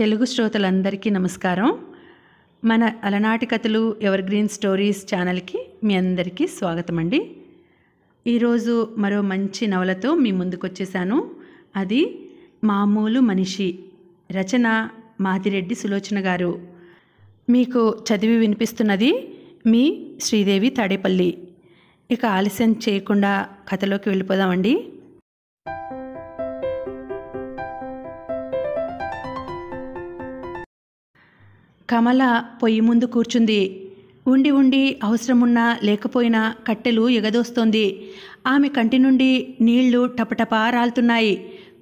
తెలుగు శ్రోతలందరికీ నమస్కారం మన అలనాటి కథలు ఎవర్ గ్రీన్ స్టోరీస్ ఛానల్కి మీ అందరికీ స్వాగతం అండి ఈరోజు మరో మంచి నవలతో మీ ముందుకు వచ్చేసాను అది మామూలు మనిషి రచన మాదిరెడ్డి సులోచన గారు మీకు చదివి వినిపిస్తున్నది మీ శ్రీదేవి తాడేపల్లి ఇక ఆలస్యం చేయకుండా కథలోకి వెళ్ళిపోదామండి కమల పొయ్యి ముందు కూర్చుంది ఉండి ఉండి అవసరమున్నా లేకపోయినా కట్టెలు ఎగదోస్తోంది ఆమె కంటి నుండి నీళ్లు టపటపా రాలుతున్నాయి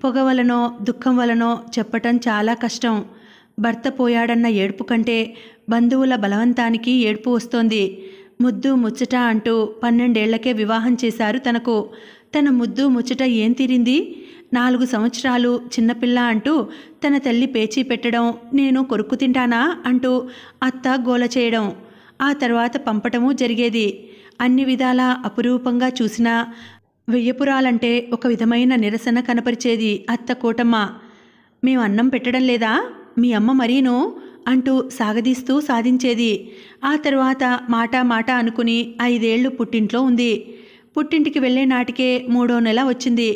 పొగ వలనో దుఃఖం వలనో చెప్పటం చాలా కష్టం భర్త పోయాడన్న ఏడుపు కంటే బంధువుల బలవంతానికి ఏడుపు వస్తోంది ముద్దు ముచ్చట అంటూ పన్నెండేళ్లకే వివాహం చేశారు తనకు తన ముద్దు ముచ్చట ఏం తీరింది నాలుగు సంవత్సరాలు చిన్నపిల్ల అంటూ తన తల్లి పేచీ పెట్టడం నేను కొరుక్కు తింటానా అంటూ అత్త గోల చేయడం ఆ తర్వాత పంపటము జరిగేది అన్ని విధాలా అపురూపంగా చూసినా వెయ్యపురాలంటే ఒక విధమైన నిరసన కనపరిచేది అత్త కోటమ్మ మేము అన్నం పెట్టడం లేదా మీ అమ్మ మరీను అంటూ సాగదీస్తూ సాధించేది ఆ తర్వాత మాట మాట అనుకుని ఐదేళ్లు పుట్టింట్లో ఉంది పుట్టింటికి వెళ్లే నాటికే మూడో నెల వచ్చింది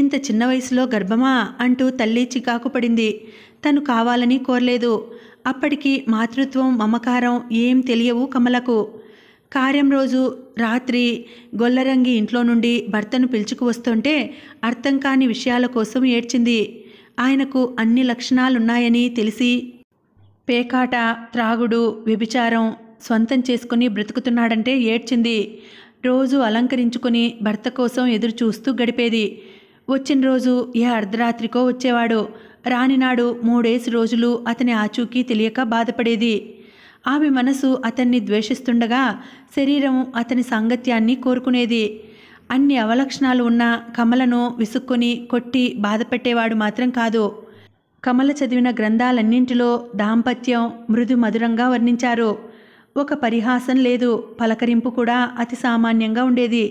ఇంత చిన్న వయసులో గర్భమా అంటూ తల్లి చికాకు పడింది తను కావాలని కోరలేదు అప్పటికి మాతృత్వం మమకారం ఏం తెలియవు కమలకు కార్యం రోజు రాత్రి గొల్లరంగి ఇంట్లో నుండి భర్తను పిలుచుకు వస్తుంటే అర్థం కాని విషయాల కోసం ఏడ్చింది ఆయనకు అన్ని లక్షణాలున్నాయని తెలిసి పేకాట త్రాగుడు వ్యభిచారం సొంతం చేసుకుని బ్రతుకుతున్నాడంటే ఏడ్చింది రోజు అలంకరించుకుని భర్త కోసం ఎదురు చూస్తూ గడిపేది వచ్చిన రోజు ఏ అర్ధరాత్రికో వచ్చేవాడు రానినాడు మూడేసి రోజులు అతని ఆచూకీ తెలియక బాధపడేది ఆమె మనసు అతన్ని ద్వేషిస్తుండగా శరీరం అతని సాంగత్యాన్ని కోరుకునేది అన్ని అవలక్షణాలు ఉన్న కమలను విసుక్కుని కొట్టి బాధపెట్టేవాడు మాత్రం కాదు కమల చదివిన గ్రంథాలన్నింటిలో దాంపత్యం మృదు మధురంగా వర్ణించారు ఒక పరిహాసం లేదు పలకరింపు కూడా అతి సామాన్యంగా ఉండేది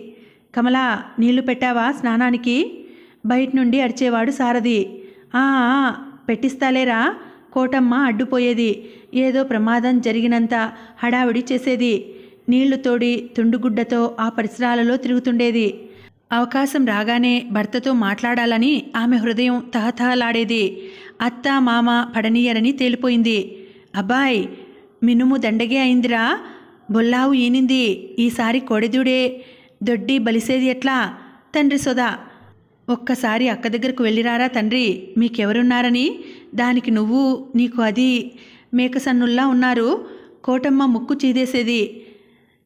కమలా నీళ్లు పెట్టావా స్నానానికి బయట నుండి అరిచేవాడు సారథి ఆ పెట్టిస్తాలేరా కోటమ్మ అడ్డుపోయేది ఏదో ప్రమాదం జరిగినంత హడావిడి చేసేది నీళ్లు తోడి తుండుగుడ్డతో ఆ పరిసరాలలో తిరుగుతుండేది అవకాశం రాగానే భర్తతో మాట్లాడాలని ఆమె హృదయం తహతహలాడేది అత్త మామ పడనీయరని తేలిపోయింది అబ్బాయ్ మినుము దండగే అయిందిరా బొల్లావు ఈనింది ఈసారి కోడిదూడే దొడ్డి బలిసేది ఎట్లా తండ్రి సుధా ఒక్కసారి అక్క దగ్గరకు వెళ్ళిరారా తండ్రి మీకెవరున్నారని దానికి నువ్వు నీకు అది మేకసన్నుల్లా ఉన్నారు కోటమ్మ ముక్కు చీదేసేది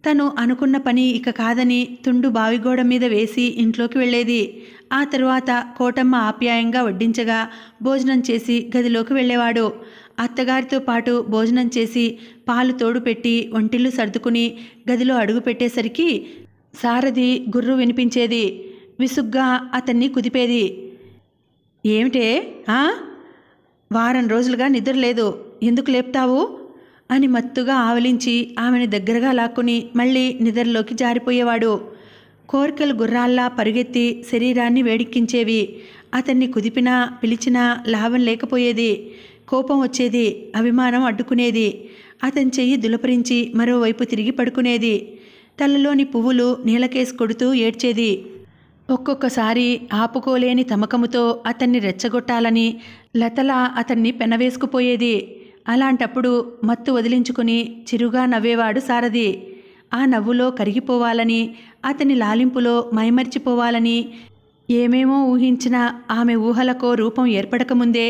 తను అనుకున్న పని ఇక కాదని తుండు బావిగోడ మీద వేసి ఇంట్లోకి వెళ్ళేది ఆ తరువాత కోటమ్మ ఆప్యాయంగా వడ్డించగా భోజనం చేసి గదిలోకి వెళ్ళేవాడు అత్తగారితో పాటు భోజనం చేసి పాలు తోడుపెట్టి ఒంటిళ్ళు సర్దుకుని గదిలో అడుగుపెట్టేసరికి సారథి గుర్రు వినిపించేది విసుగ్గా అతన్ని కుదిపేది ఏమిటే వారం రోజులుగా నిద్ర లేదు ఎందుకు లేపుతావు అని మత్తుగా ఆవలించి ఆమెను దగ్గరగా లాక్కుని మళ్ళీ నిద్రలోకి జారిపోయేవాడు కోరికలు గుర్రాల్లా పరుగెత్తి శరీరాన్ని వేడిక్కించేవి అతన్ని కుదిపినా పిలిచినా లాభం లేకపోయేది కోపం వచ్చేది అభిమానం అడ్డుకునేది అతని చెయ్యి దులపరించి మరోవైపు తిరిగి పడుకునేది తలలోని పువ్వులు నీలకేసి కొడుతూ ఏడ్చేది ఒక్కొక్కసారి ఆపుకోలేని తమకముతో అతన్ని రెచ్చగొట్టాలని లతల అతన్ని పెనవేసుకుపోయేది అలాంటప్పుడు మత్తు వదిలించుకుని చిరుగా నవ్వేవాడు సారథి ఆ నవ్వులో కరిగిపోవాలని అతని లాలింపులో మైమర్చిపోవాలని ఏమేమో ఊహించినా ఆమె ఊహలకో రూపం ఏర్పడకముందే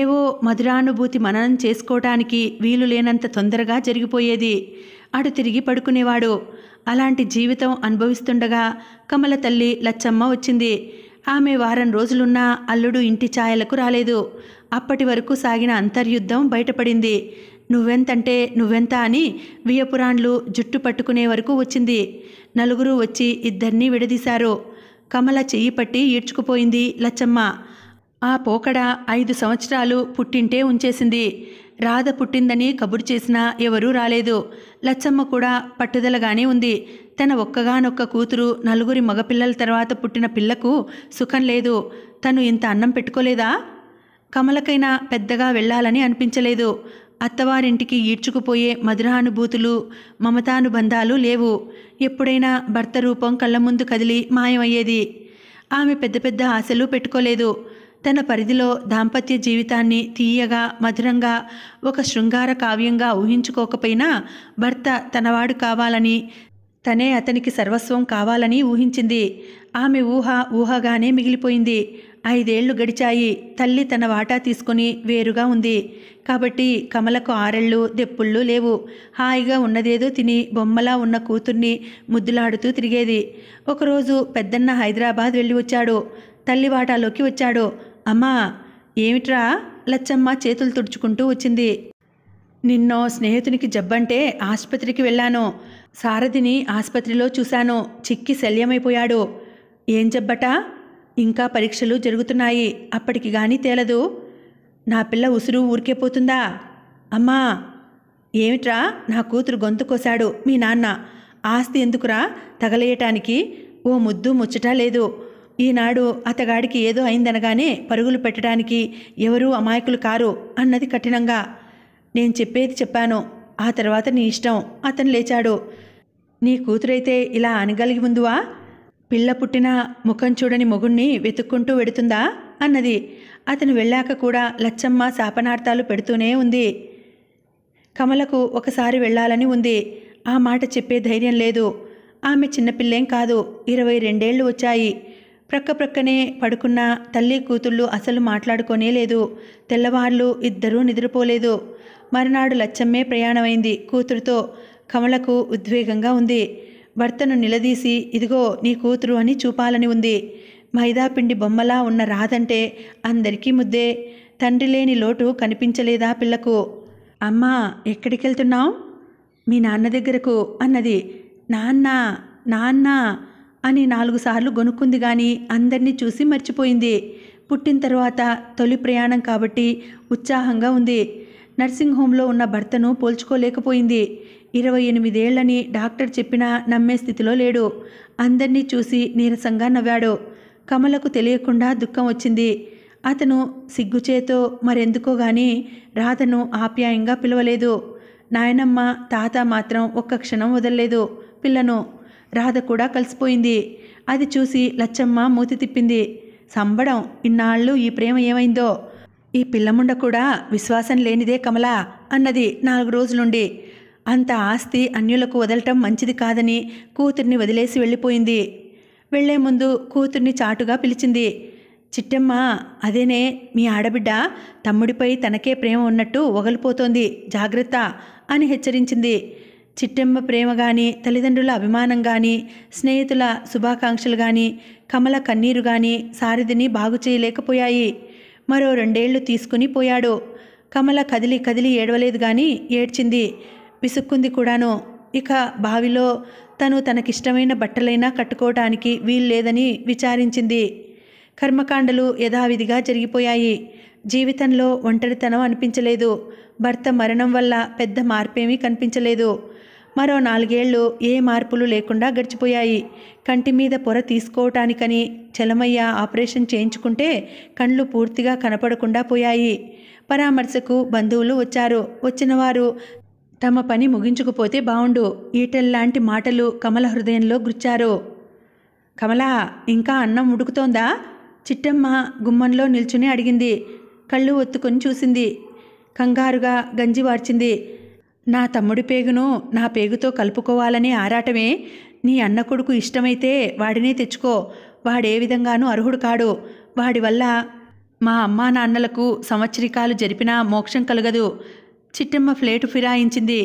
ఏవో మధురానుభూతి మననం చేసుకోవటానికి వీలు లేనంత తొందరగా జరిగిపోయేది అడు తిరిగి పడుకునేవాడు అలాంటి జీవితం అనుభవిస్తుండగా కమల తల్లి లచ్చమ్మ వచ్చింది ఆమె వారం రోజులున్నా అల్లుడు ఇంటి ఛాయలకు రాలేదు అప్పటి వరకు సాగిన అంతర్యుద్ధం బయటపడింది నువ్వెంతంటే నువ్వెంత అని వియపురాండ్లు జుట్టు పట్టుకునే వరకు వచ్చింది నలుగురు వచ్చి ఇద్దరినీ విడదీశారు కమల చెయ్యి పట్టి ఈడ్చుకుపోయింది లచ్చమ్మ ఆ పోకడ ఐదు సంవత్సరాలు పుట్టింటే ఉంచేసింది రాధ పుట్టిందని కబురు చేసినా ఎవరూ రాలేదు లచ్చమ్మ కూడా పట్టుదలగానే ఉంది తన ఒక్కగానొక్క కూతురు నలుగురి మగపిల్లల తర్వాత పుట్టిన పిల్లకు సుఖం లేదు తను ఇంత అన్నం పెట్టుకోలేదా కమలకైనా పెద్దగా వెళ్లాలని అనిపించలేదు అత్తవారింటికి ఈడ్చుకుపోయే మధురానుభూతులు మమతానుబంధాలు లేవు ఎప్పుడైనా భర్త రూపం కళ్ళ ముందు కదిలి మాయమయ్యేది ఆమె పెద్ద పెద్ద ఆశలు పెట్టుకోలేదు తన పరిధిలో దాంపత్య జీవితాన్ని తీయగా మధురంగా ఒక శృంగార కావ్యంగా ఊహించుకోకపోయినా భర్త తనవాడు కావాలని తనే అతనికి సర్వస్వం కావాలని ఊహించింది ఆమె ఊహ ఊహగానే మిగిలిపోయింది ఐదేళ్లు గడిచాయి తల్లి తన వాటా తీసుకుని వేరుగా ఉంది కాబట్టి కమలకు ఆరెళ్ళు దెప్పుళ్ళు లేవు హాయిగా ఉన్నదేదో తిని బొమ్మలా ఉన్న కూతుర్ని ముద్దులాడుతూ తిరిగేది ఒకరోజు పెద్దన్న హైదరాబాద్ వెళ్ళి వచ్చాడు తల్లి వాటాలోకి వచ్చాడు అమ్మా ఏమిట్రా లచ్చమ్మ చేతులు తుడుచుకుంటూ వచ్చింది నిన్నో స్నేహితునికి జబ్బంటే ఆసుపత్రికి వెళ్ళాను సారథిని ఆసుపత్రిలో చూశాను చిక్కి శల్యమైపోయాడు ఏం జబ్బట ఇంకా పరీక్షలు జరుగుతున్నాయి అప్పటికి కానీ తేలదు నా పిల్ల ఉసురు ఊరికే పోతుందా అమ్మా ఏమిట్రా నా కూతురు గొంతు కోసాడు మీ నాన్న ఆస్తి ఎందుకురా తగలేయటానికి ఓ ముద్దు ముచ్చటా లేదు ఈనాడు అతగాడికి ఏదో అయిందనగానే పరుగులు పెట్టడానికి ఎవరూ అమాయకులు కారు అన్నది కఠినంగా నేను చెప్పేది చెప్పాను ఆ తర్వాత నీ ఇష్టం అతను లేచాడు నీ కూతురైతే ఇలా అనగలిగి ఉందువా పిల్ల పుట్టిన ముఖం చూడని మొగుణ్ణి వెతుక్కుంటూ వెడుతుందా అన్నది అతను వెళ్ళాక కూడా లచ్చమ్మ శాపనార్థాలు పెడుతూనే ఉంది కమలకు ఒకసారి వెళ్ళాలని ఉంది ఆ మాట చెప్పే ధైర్యం లేదు ఆమె చిన్నపిల్లేం కాదు ఇరవై రెండేళ్లు వచ్చాయి ప్రక్క ప్రక్కనే పడుకున్న తల్లి కూతుళ్ళు అసలు మాట్లాడుకోనే లేదు తెల్లవార్లు ఇద్దరూ నిద్రపోలేదు మరునాడు లచ్చమ్మే ప్రయాణమైంది కూతురుతో కమలకు ఉద్వేగంగా ఉంది భర్తను నిలదీసి ఇదిగో నీ కూతురు అని చూపాలని ఉంది మైదాపిండి బొమ్మలా ఉన్న రాదంటే అందరికీ ముద్దే తండ్రి లేని లోటు కనిపించలేదా పిల్లకు అమ్మా ఎక్కడికి వెళ్తున్నావు మీ నాన్న దగ్గరకు అన్నది నాన్న నాన్న అని నాలుగు సార్లు గొనుక్కుంది కానీ అందరినీ చూసి మర్చిపోయింది పుట్టిన తర్వాత తొలి ప్రయాణం కాబట్టి ఉత్సాహంగా ఉంది నర్సింగ్ హోంలో ఉన్న భర్తను పోల్చుకోలేకపోయింది ఇరవై ఎనిమిదేళ్లని డాక్టర్ చెప్పినా నమ్మే స్థితిలో లేడు అందర్నీ చూసి నీరసంగా నవ్వాడు కమలకు తెలియకుండా దుఃఖం వచ్చింది అతను సిగ్గుచేతో మరెందుకో గాని రాధను ఆప్యాయంగా పిలవలేదు నాయనమ్మ తాత మాత్రం ఒక్క క్షణం వదలలేదు పిల్లను రాధ కూడా కలిసిపోయింది అది చూసి లచ్చమ్మ మూతి తిప్పింది సంబడం ఇన్నాళ్ళు ఈ ప్రేమ ఏమైందో ఈ పిల్లముండ కూడా విశ్వాసం లేనిదే కమల అన్నది నాలుగు రోజులుండి అంత ఆస్తి అన్యులకు వదలటం మంచిది కాదని కూతుర్ని వదిలేసి వెళ్ళిపోయింది వెళ్లే ముందు కూతుర్ని చాటుగా పిలిచింది చిట్టమ్మ అదేనే మీ ఆడబిడ్డ తమ్ముడిపై తనకే ప్రేమ ఉన్నట్టు ఒగలిపోతోంది జాగ్రత్త అని హెచ్చరించింది చిట్టెమ్మ ప్రేమ కానీ తల్లిదండ్రుల అభిమానం కానీ స్నేహితుల శుభాకాంక్షలు కానీ కమల కన్నీరు కానీ సారథిని బాగు చేయలేకపోయాయి మరో రెండేళ్లు తీసుకుని పోయాడు కమల కదిలి కదిలి ఏడవలేదు కానీ ఏడ్చింది విసుక్కుంది కూడాను ఇక బావిలో తను తనకిష్టమైన బట్టలైనా కట్టుకోవటానికి వీల్లేదని విచారించింది కర్మకాండలు యథావిధిగా జరిగిపోయాయి జీవితంలో ఒంటరితనం అనిపించలేదు భర్త మరణం వల్ల పెద్ద మార్పేమీ కనిపించలేదు మరో నాలుగేళ్లు ఏ మార్పులు లేకుండా గడిచిపోయాయి కంటి మీద పొర తీసుకోవటానికని చలమయ్య ఆపరేషన్ చేయించుకుంటే కళ్ళు పూర్తిగా కనపడకుండా పోయాయి పరామర్శకు బంధువులు వచ్చారు వచ్చినవారు తమ పని ముగించుకుపోతే బావుండు ఈటెల్లాంటి మాటలు కమల హృదయంలో గుచ్చారు కమలా ఇంకా అన్నం ఉడుకుతోందా చిట్టమ్మ గుమ్మంలో నిల్చుని అడిగింది కళ్ళు ఒత్తుకొని చూసింది కంగారుగా గంజి వార్చింది నా తమ్ముడి పేగును నా పేగుతో కలుపుకోవాలనే ఆరాటమే నీ అన్న కొడుకు ఇష్టమైతే వాడినే తెచ్చుకో వాడే విధంగానూ అర్హుడు కాడు వాడి వల్ల మా అమ్మా నాన్నలకు సంవత్సరికాలు జరిపినా మోక్షం కలగదు చిట్టమ్మ ఫ్లేటు ఫిరాయించింది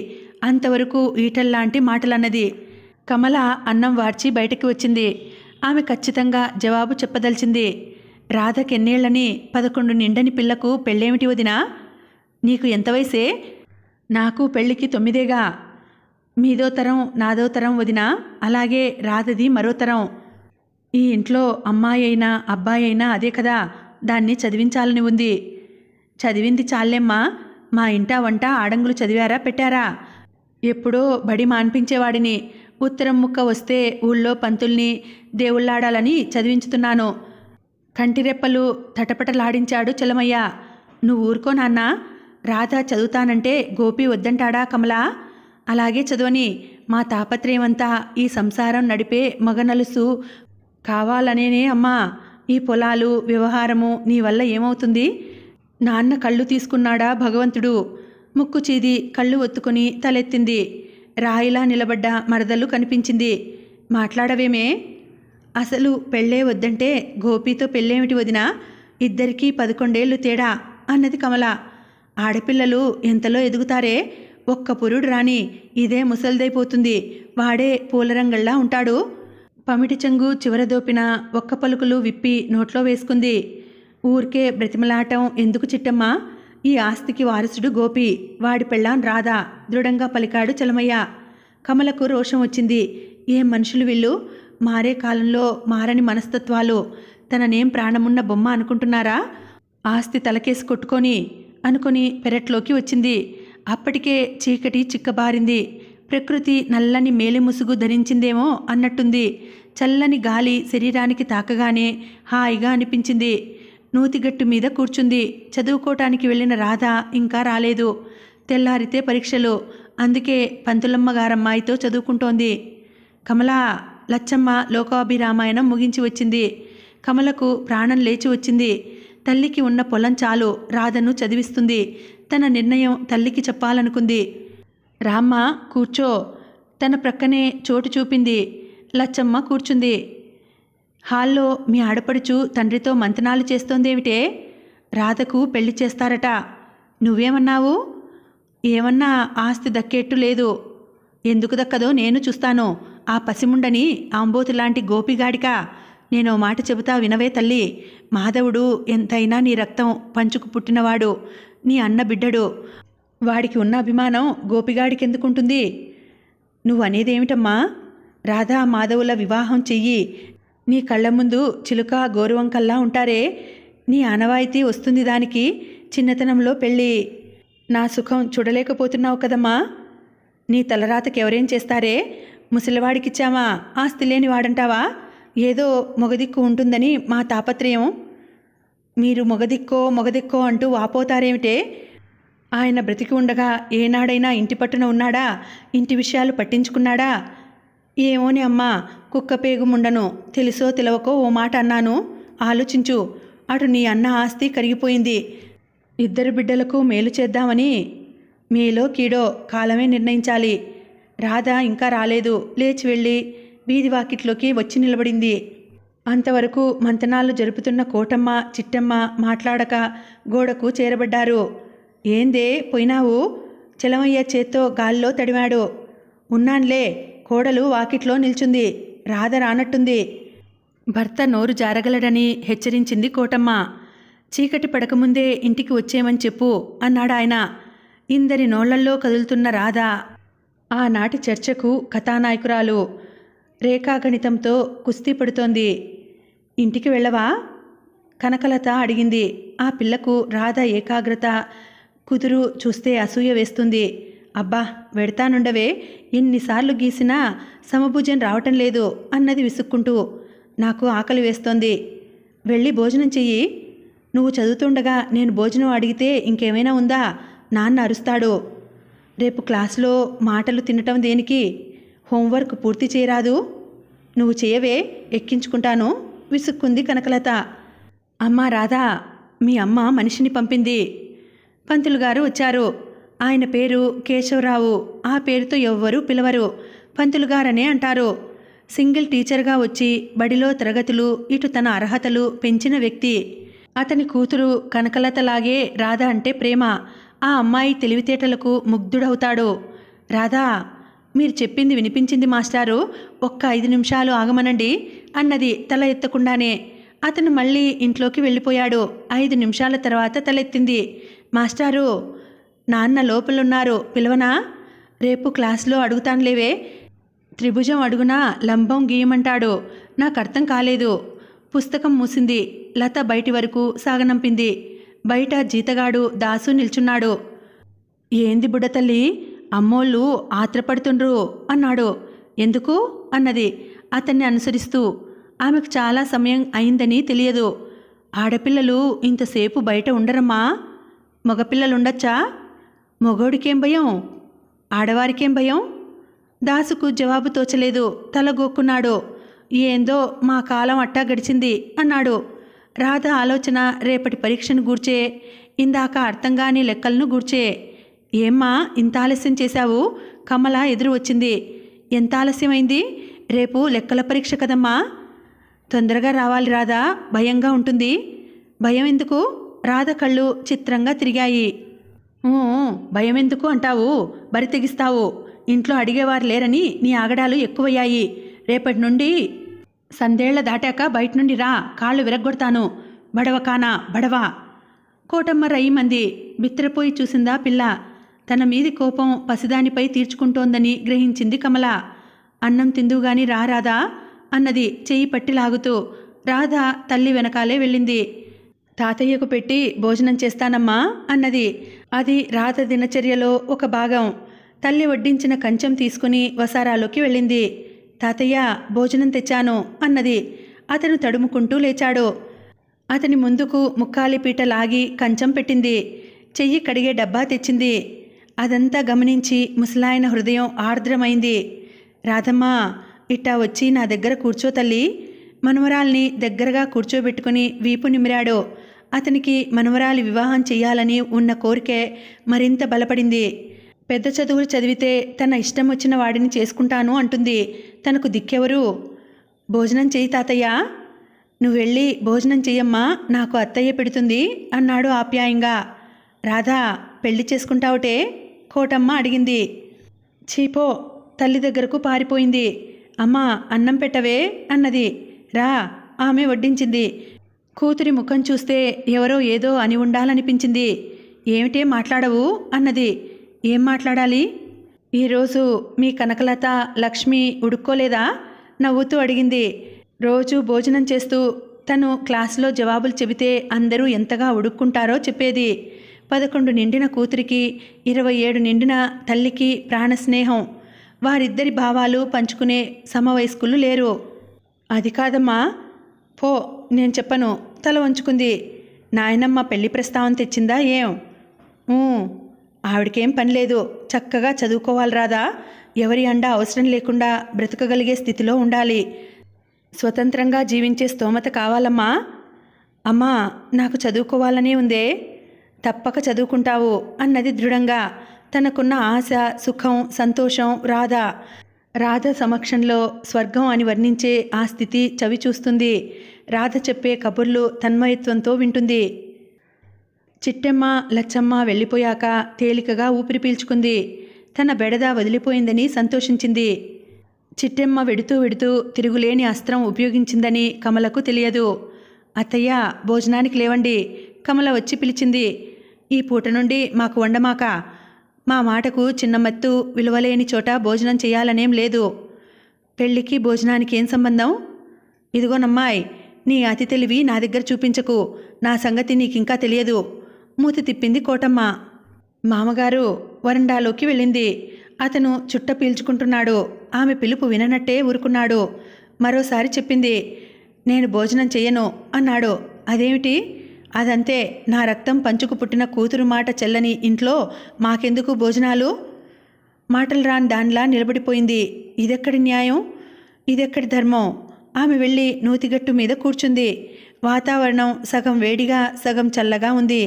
అంతవరకు ఈటల్లాంటి మాటలన్నది కమల అన్నం వార్చి బయటకి వచ్చింది ఆమె ఖచ్చితంగా జవాబు చెప్పదలిచింది రాధకెన్నేళ్లని పదకొండు నిండని పిల్లకు పెళ్ళేమిటి వదినా నీకు ఎంత వయసే నాకు పెళ్ళికి తొమ్మిదేగా మీదో తరం నాదో తరం వదినా అలాగే రాధది మరో తరం ఈ ఇంట్లో అమ్మాయి అయినా అబ్బాయి అయినా అదే కదా దాన్ని చదివించాలని ఉంది చదివింది చాలేమ్మా మా ఇంట వంట ఆడంగులు చదివారా పెట్టారా ఎప్పుడో బడి మాన్పించేవాడిని ఉత్తరం ముక్క వస్తే ఊళ్ళో పంతుల్ని దేవుళ్ళాడాలని చదివించుతున్నాను కంటిరెప్పలు తటపటలాడించాడు చలమయ్య నువ్వు ఊరుకో నాన్న రాధ చదువుతానంటే గోపి వద్దంటాడా కమలా అలాగే చదవని మా తాపత్రయమంతా ఈ సంసారం నడిపే మగనలుసు కావాలనేనే అమ్మా ఈ పొలాలు వ్యవహారము నీ వల్ల ఏమవుతుంది నాన్న కళ్ళు తీసుకున్నాడా భగవంతుడు ముక్కు చీది కళ్ళు ఒత్తుకుని తలెత్తింది రాయిలా నిలబడ్డ మరదలు కనిపించింది మాట్లాడవేమే అసలు పెళ్ళే వద్దంటే గోపీతో పెళ్ళేమిటి వదినా ఇద్దరికీ పదకొండేళ్ళు తేడా అన్నది కమల ఆడపిల్లలు ఎంతలో ఎదుగుతారే ఒక్క పురుడు రాని ఇదే ముసల్దైపోతుంది వాడే పూలరంగల్లా ఉంటాడు పమిటి చెంగు చివరదోపిన ఒక్క పలుకులు విప్పి నోట్లో వేసుకుంది ఊరికే బ్రతిమలాటం ఎందుకు చిట్టమ్మా ఈ ఆస్తికి వారసుడు గోపి వాడి పెళ్ళాం రాధా దృఢంగా పలికాడు చలమయ్య కమలకు రోషం వచ్చింది ఏ మనుషులు వీళ్ళు మారే కాలంలో మారని మనస్తత్వాలు తననేం ప్రాణమున్న బొమ్మ అనుకుంటున్నారా ఆస్తి తలకేసి కొట్టుకొని అనుకుని పెరట్లోకి వచ్చింది అప్పటికే చీకటి చిక్కబారింది ప్రకృతి నల్లని మేలిముసుగు ధరించిందేమో అన్నట్టుంది చల్లని గాలి శరీరానికి తాకగానే హాయిగా అనిపించింది నూతిగట్టు మీద కూర్చుంది చదువుకోటానికి వెళ్ళిన రాధ ఇంకా రాలేదు తెల్లారితే పరీక్షలు అందుకే పంతులమ్మ గారమ్మాయితో చదువుకుంటోంది కమలా లచ్చమ్మ లోకాభిరామాయణం ముగించి వచ్చింది కమలకు ప్రాణం లేచి వచ్చింది తల్లికి ఉన్న పొలం చాలు రాధను చదివిస్తుంది తన నిర్ణయం తల్లికి చెప్పాలనుకుంది రామ్మ కూర్చో తన ప్రక్కనే చోటు చూపింది లచ్చమ్మ కూర్చుంది హాల్లో మీ ఆడపడుచు తండ్రితో మంతనాలు చేస్తోందేమిటే రాధకు పెళ్లి చేస్తారట నువ్వేమన్నావు ఏమన్నా ఆస్తి దక్కేట్టు లేదు ఎందుకు దక్కదో నేను చూస్తాను ఆ పసిముండని ఆంబోతు లాంటి గోపిగాడిక నేను మాట చెబుతా వినవే తల్లి మాధవుడు ఎంతైనా నీ రక్తం పంచుకు పుట్టినవాడు నీ అన్న బిడ్డడు వాడికి ఉన్న అభిమానం గోపిగాడికి గోపిగాడికెందుకుంటుంది నువ్వనేదేమిటమ్మా రాధా మాధవుల వివాహం చెయ్యి నీ కళ్ళ ముందు చిలుక గౌరవం కల్లా ఉంటారే నీ ఆనవాయితీ వస్తుంది దానికి చిన్నతనంలో పెళ్ళి నా సుఖం చూడలేకపోతున్నావు కదమ్మా నీ తలరాతకి ఎవరేం చేస్తారే ముసలివాడికిచ్చామా ఆస్తి లేని వాడంటావా ఏదో మొగదిక్కు ఉంటుందని మా తాపత్రయం మీరు మొగదిక్కో మొగదిక్కో అంటూ వాపోతారేమిటే ఆయన బ్రతికి ఉండగా ఏనాడైనా ఇంటి పట్టున ఉన్నాడా ఇంటి విషయాలు పట్టించుకున్నాడా ఏమోని అమ్మా కుక్క పేగుముండను తెలుసో తెలవకో ఓ మాట అన్నాను ఆలోచించు అటు నీ అన్న ఆస్తి కరిగిపోయింది ఇద్దరు బిడ్డలకు మేలు చేద్దామని మేలో కీడో కాలమే నిర్ణయించాలి రాధా ఇంకా రాలేదు లేచి వెళ్ళి వీధి వాకిట్లోకి వచ్చి నిలబడింది అంతవరకు మంతనాలు జరుపుతున్న కోటమ్మ చిట్టమ్మ మాట్లాడక గోడకు చేరబడ్డారు ఏందే పోయినావు చలమయ్య చేత్తో గాల్లో తడివాడు ఉన్నాన్లే కోడలు వాకిట్లో నిల్చుంది రాధ రానట్టుంది భర్త నోరు జారగలడని హెచ్చరించింది కోటమ్మ చీకటి పడకముందే ఇంటికి వచ్చేమని చెప్పు అన్నాడాయన ఇందరి నోళ్లల్లో కదులుతున్న రాధ ఆనాటి చర్చకు కథానాయకురాలు రేఖాగణితంతో కుస్తీ పడుతోంది ఇంటికి వెళ్ళవా కనకలత అడిగింది ఆ పిల్లకు రాధ ఏకాగ్రత కుదురు చూస్తే అసూయ వేస్తుంది అబ్బా వెడతానుండవే ఎన్నిసార్లు గీసినా సమభుజం రావటం లేదు అన్నది విసుక్కుంటూ నాకు ఆకలి వేస్తోంది వెళ్ళి భోజనం చెయ్యి నువ్వు చదువుతుండగా నేను భోజనం అడిగితే ఇంకేమైనా ఉందా నాన్న అరుస్తాడు రేపు క్లాస్లో మాటలు తినటం దేనికి హోంవర్క్ పూర్తి చేయరాదు నువ్వు చేయవే ఎక్కించుకుంటాను విసుక్కుంది కనకలత అమ్మా రాధా మీ అమ్మ మనిషిని పంపింది పంతులు గారు వచ్చారు ఆయన పేరు కేశవరావు ఆ పేరుతో ఎవ్వరూ పిలవరు పంతులుగారనే అంటారు సింగిల్ టీచర్గా వచ్చి బడిలో తరగతులు ఇటు తన అర్హతలు పెంచిన వ్యక్తి అతని కూతురు కనకలతలాగే రాధ అంటే ప్రేమ ఆ అమ్మాయి తెలివితేటలకు ముగ్ధుడవుతాడు రాధా మీరు చెప్పింది వినిపించింది మాస్టారు ఒక్క ఐదు నిమిషాలు ఆగమనండి అన్నది తల ఎత్తకుండానే అతను మళ్ళీ ఇంట్లోకి వెళ్ళిపోయాడు ఐదు నిమిషాల తర్వాత తలెత్తింది మాస్టారు నాన్న లోపలున్నారు పిలవనా రేపు క్లాస్లో అడుగుతానులేవే త్రిభుజం అడుగునా లంబం గీయమంటాడు నాకు అర్థం కాలేదు పుస్తకం మూసింది లత బయటి వరకు సాగనంపింది బయట జీతగాడు దాసు నిల్చున్నాడు ఏంది బుడ్డతల్లి అమ్మోళ్ళు ఆత్రపడుతుండ్రు అన్నాడు ఎందుకు అన్నది అతన్ని అనుసరిస్తూ ఆమెకు చాలా సమయం అయిందని తెలియదు ఆడపిల్లలు ఇంతసేపు బయట ఉండరమ్మా మగపిల్లలుండొచ్చా మొగోడికేం భయం ఆడవారికేం భయం దాసుకు జవాబు తోచలేదు తలగొక్కున్నాడు ఏందో మా కాలం అట్టా గడిచింది అన్నాడు రాధ ఆలోచన రేపటి పరీక్షను గూర్చే ఇందాక అర్థం కాని లెక్కలను గూర్చే ఏమ్మా ఇంత ఆలస్యం చేశావు కమల ఎదురు వచ్చింది ఎంత ఆలస్యమైంది రేపు లెక్కల పరీక్ష కదమ్మా తొందరగా రావాలి రాధా భయంగా ఉంటుంది భయం ఎందుకు రాధ కళ్ళు చిత్రంగా తిరిగాయి భయం ఎందుకు అంటావు బరి తెగిస్తావు ఇంట్లో అడిగేవారు లేరని నీ ఆగడాలు ఎక్కువయ్యాయి రేపటి నుండి సందేళ్ల దాటాక బయట నుండి రా కాళ్ళు విరగ్గొడతాను కానా బడవా కోటమ్మ మంది బిత్రపోయి చూసిందా పిల్ల తన మీది కోపం పసిదానిపై తీర్చుకుంటోందని గ్రహించింది కమల అన్నం తిందుగాని రా రాదా అన్నది చెయ్యి పట్టి లాగుతూ రాధా తల్లి వెనకాలే వెళ్ళింది తాతయ్యకు పెట్టి భోజనం చేస్తానమ్మా అన్నది అది రాత దినచర్యలో ఒక భాగం తల్లి వడ్డించిన కంచెం తీసుకుని వసారాలోకి వెళ్ళింది తాతయ్య భోజనం తెచ్చాను అన్నది అతను తడుముకుంటూ లేచాడు అతని ముందుకు ముక్కాలి పీట లాగి కంచం పెట్టింది చెయ్యి కడిగే డబ్బా తెచ్చింది అదంతా గమనించి ముసలాయన హృదయం ఆర్ద్రమైంది రాధమ్మ ఇట్టా వచ్చి నా దగ్గర కూర్చో తల్లి మనవరాల్ని దగ్గరగా కూర్చోబెట్టుకుని వీపు నిమిరాడు అతనికి మనవరాలి వివాహం చేయాలని ఉన్న కోరికే మరింత బలపడింది పెద్ద చదువులు చదివితే తన ఇష్టం వచ్చిన వాడిని చేసుకుంటాను అంటుంది తనకు దిక్కెవరు భోజనం చేయి తాతయ్య నువ్వు వెళ్ళి భోజనం చెయ్యమ్మా నాకు అత్తయ్య పెడుతుంది అన్నాడు ఆప్యాయంగా రాధా పెళ్లి చేసుకుంటావుటే కోటమ్మ అడిగింది చీపో తల్లి దగ్గరకు పారిపోయింది అమ్మా అన్నం పెట్టవే అన్నది రా ఆమె వడ్డించింది కూతురి ముఖం చూస్తే ఎవరో ఏదో అని ఉండాలనిపించింది ఏమిటే మాట్లాడవు అన్నది ఏం మాట్లాడాలి ఈరోజు మీ కనకలత లక్ష్మి ఉడుక్కోలేదా నవ్వుతూ అడిగింది రోజు భోజనం చేస్తూ తను క్లాసులో జవాబులు చెబితే అందరూ ఎంతగా ఉడుక్కుంటారో చెప్పేది పదకొండు నిండిన కూతురికి ఇరవై ఏడు నిండిన తల్లికి ప్రాణ స్నేహం వారిద్దరి భావాలు పంచుకునే సమవయస్కులు లేరు అది కాదమ్మా పో నేను చెప్పను తల వంచుకుంది నాయనమ్మ పెళ్లి ప్రస్తావన తెచ్చిందా ఏం ఆవిడకేం పని లేదు చక్కగా చదువుకోవాలి రాదా ఎవరి అండ అవసరం లేకుండా బ్రతకగలిగే స్థితిలో ఉండాలి స్వతంత్రంగా జీవించే స్తోమత కావాలమ్మా అమ్మా నాకు చదువుకోవాలనే ఉందే తప్పక చదువుకుంటావు అన్నది దృఢంగా తనకున్న ఆశ సుఖం సంతోషం రాధ రాధ సమక్షంలో స్వర్గం అని వర్ణించే ఆ స్థితి చవి చూస్తుంది రాధ చెప్పే కబుర్లు తన్మయత్వంతో వింటుంది చిట్టెమ్మ లచ్చమ్మ వెళ్ళిపోయాక తేలికగా ఊపిరి పీల్చుకుంది తన బెడద వదిలిపోయిందని సంతోషించింది చిట్టెమ్మ వెడుతూ వెడుతూ తిరుగులేని అస్త్రం ఉపయోగించిందని కమలకు తెలియదు అత్తయ్య భోజనానికి లేవండి కమల వచ్చి పిలిచింది ఈ పూట నుండి మాకు వండమాక మా మాటకు చిన్నమత్తు విలువలేని చోట భోజనం చేయాలనేం లేదు పెళ్ళికి భోజనానికి ఏం సంబంధం ఇదిగోనమ్మాయి నీ అతి తెలివి నా దగ్గర చూపించకు నా సంగతి నీకింకా తెలియదు మూతి తిప్పింది కోటమ్మ మామగారు వరండాలోకి వెళ్ళింది అతను చుట్ట పీల్చుకుంటున్నాడు ఆమె పిలుపు విననట్టే ఊరుకున్నాడు మరోసారి చెప్పింది నేను భోజనం చెయ్యను అన్నాడు అదేమిటి అదంతే నా రక్తం పంచుకు పుట్టిన కూతురు మాట చెల్లని ఇంట్లో మాకెందుకు భోజనాలు మాటలు రాని దానిలా నిలబడిపోయింది ఇదెక్కడి న్యాయం ఇదెక్కడి ధర్మం ఆమె వెళ్ళి నూతిగట్టు మీద కూర్చుంది వాతావరణం సగం వేడిగా సగం చల్లగా ఉంది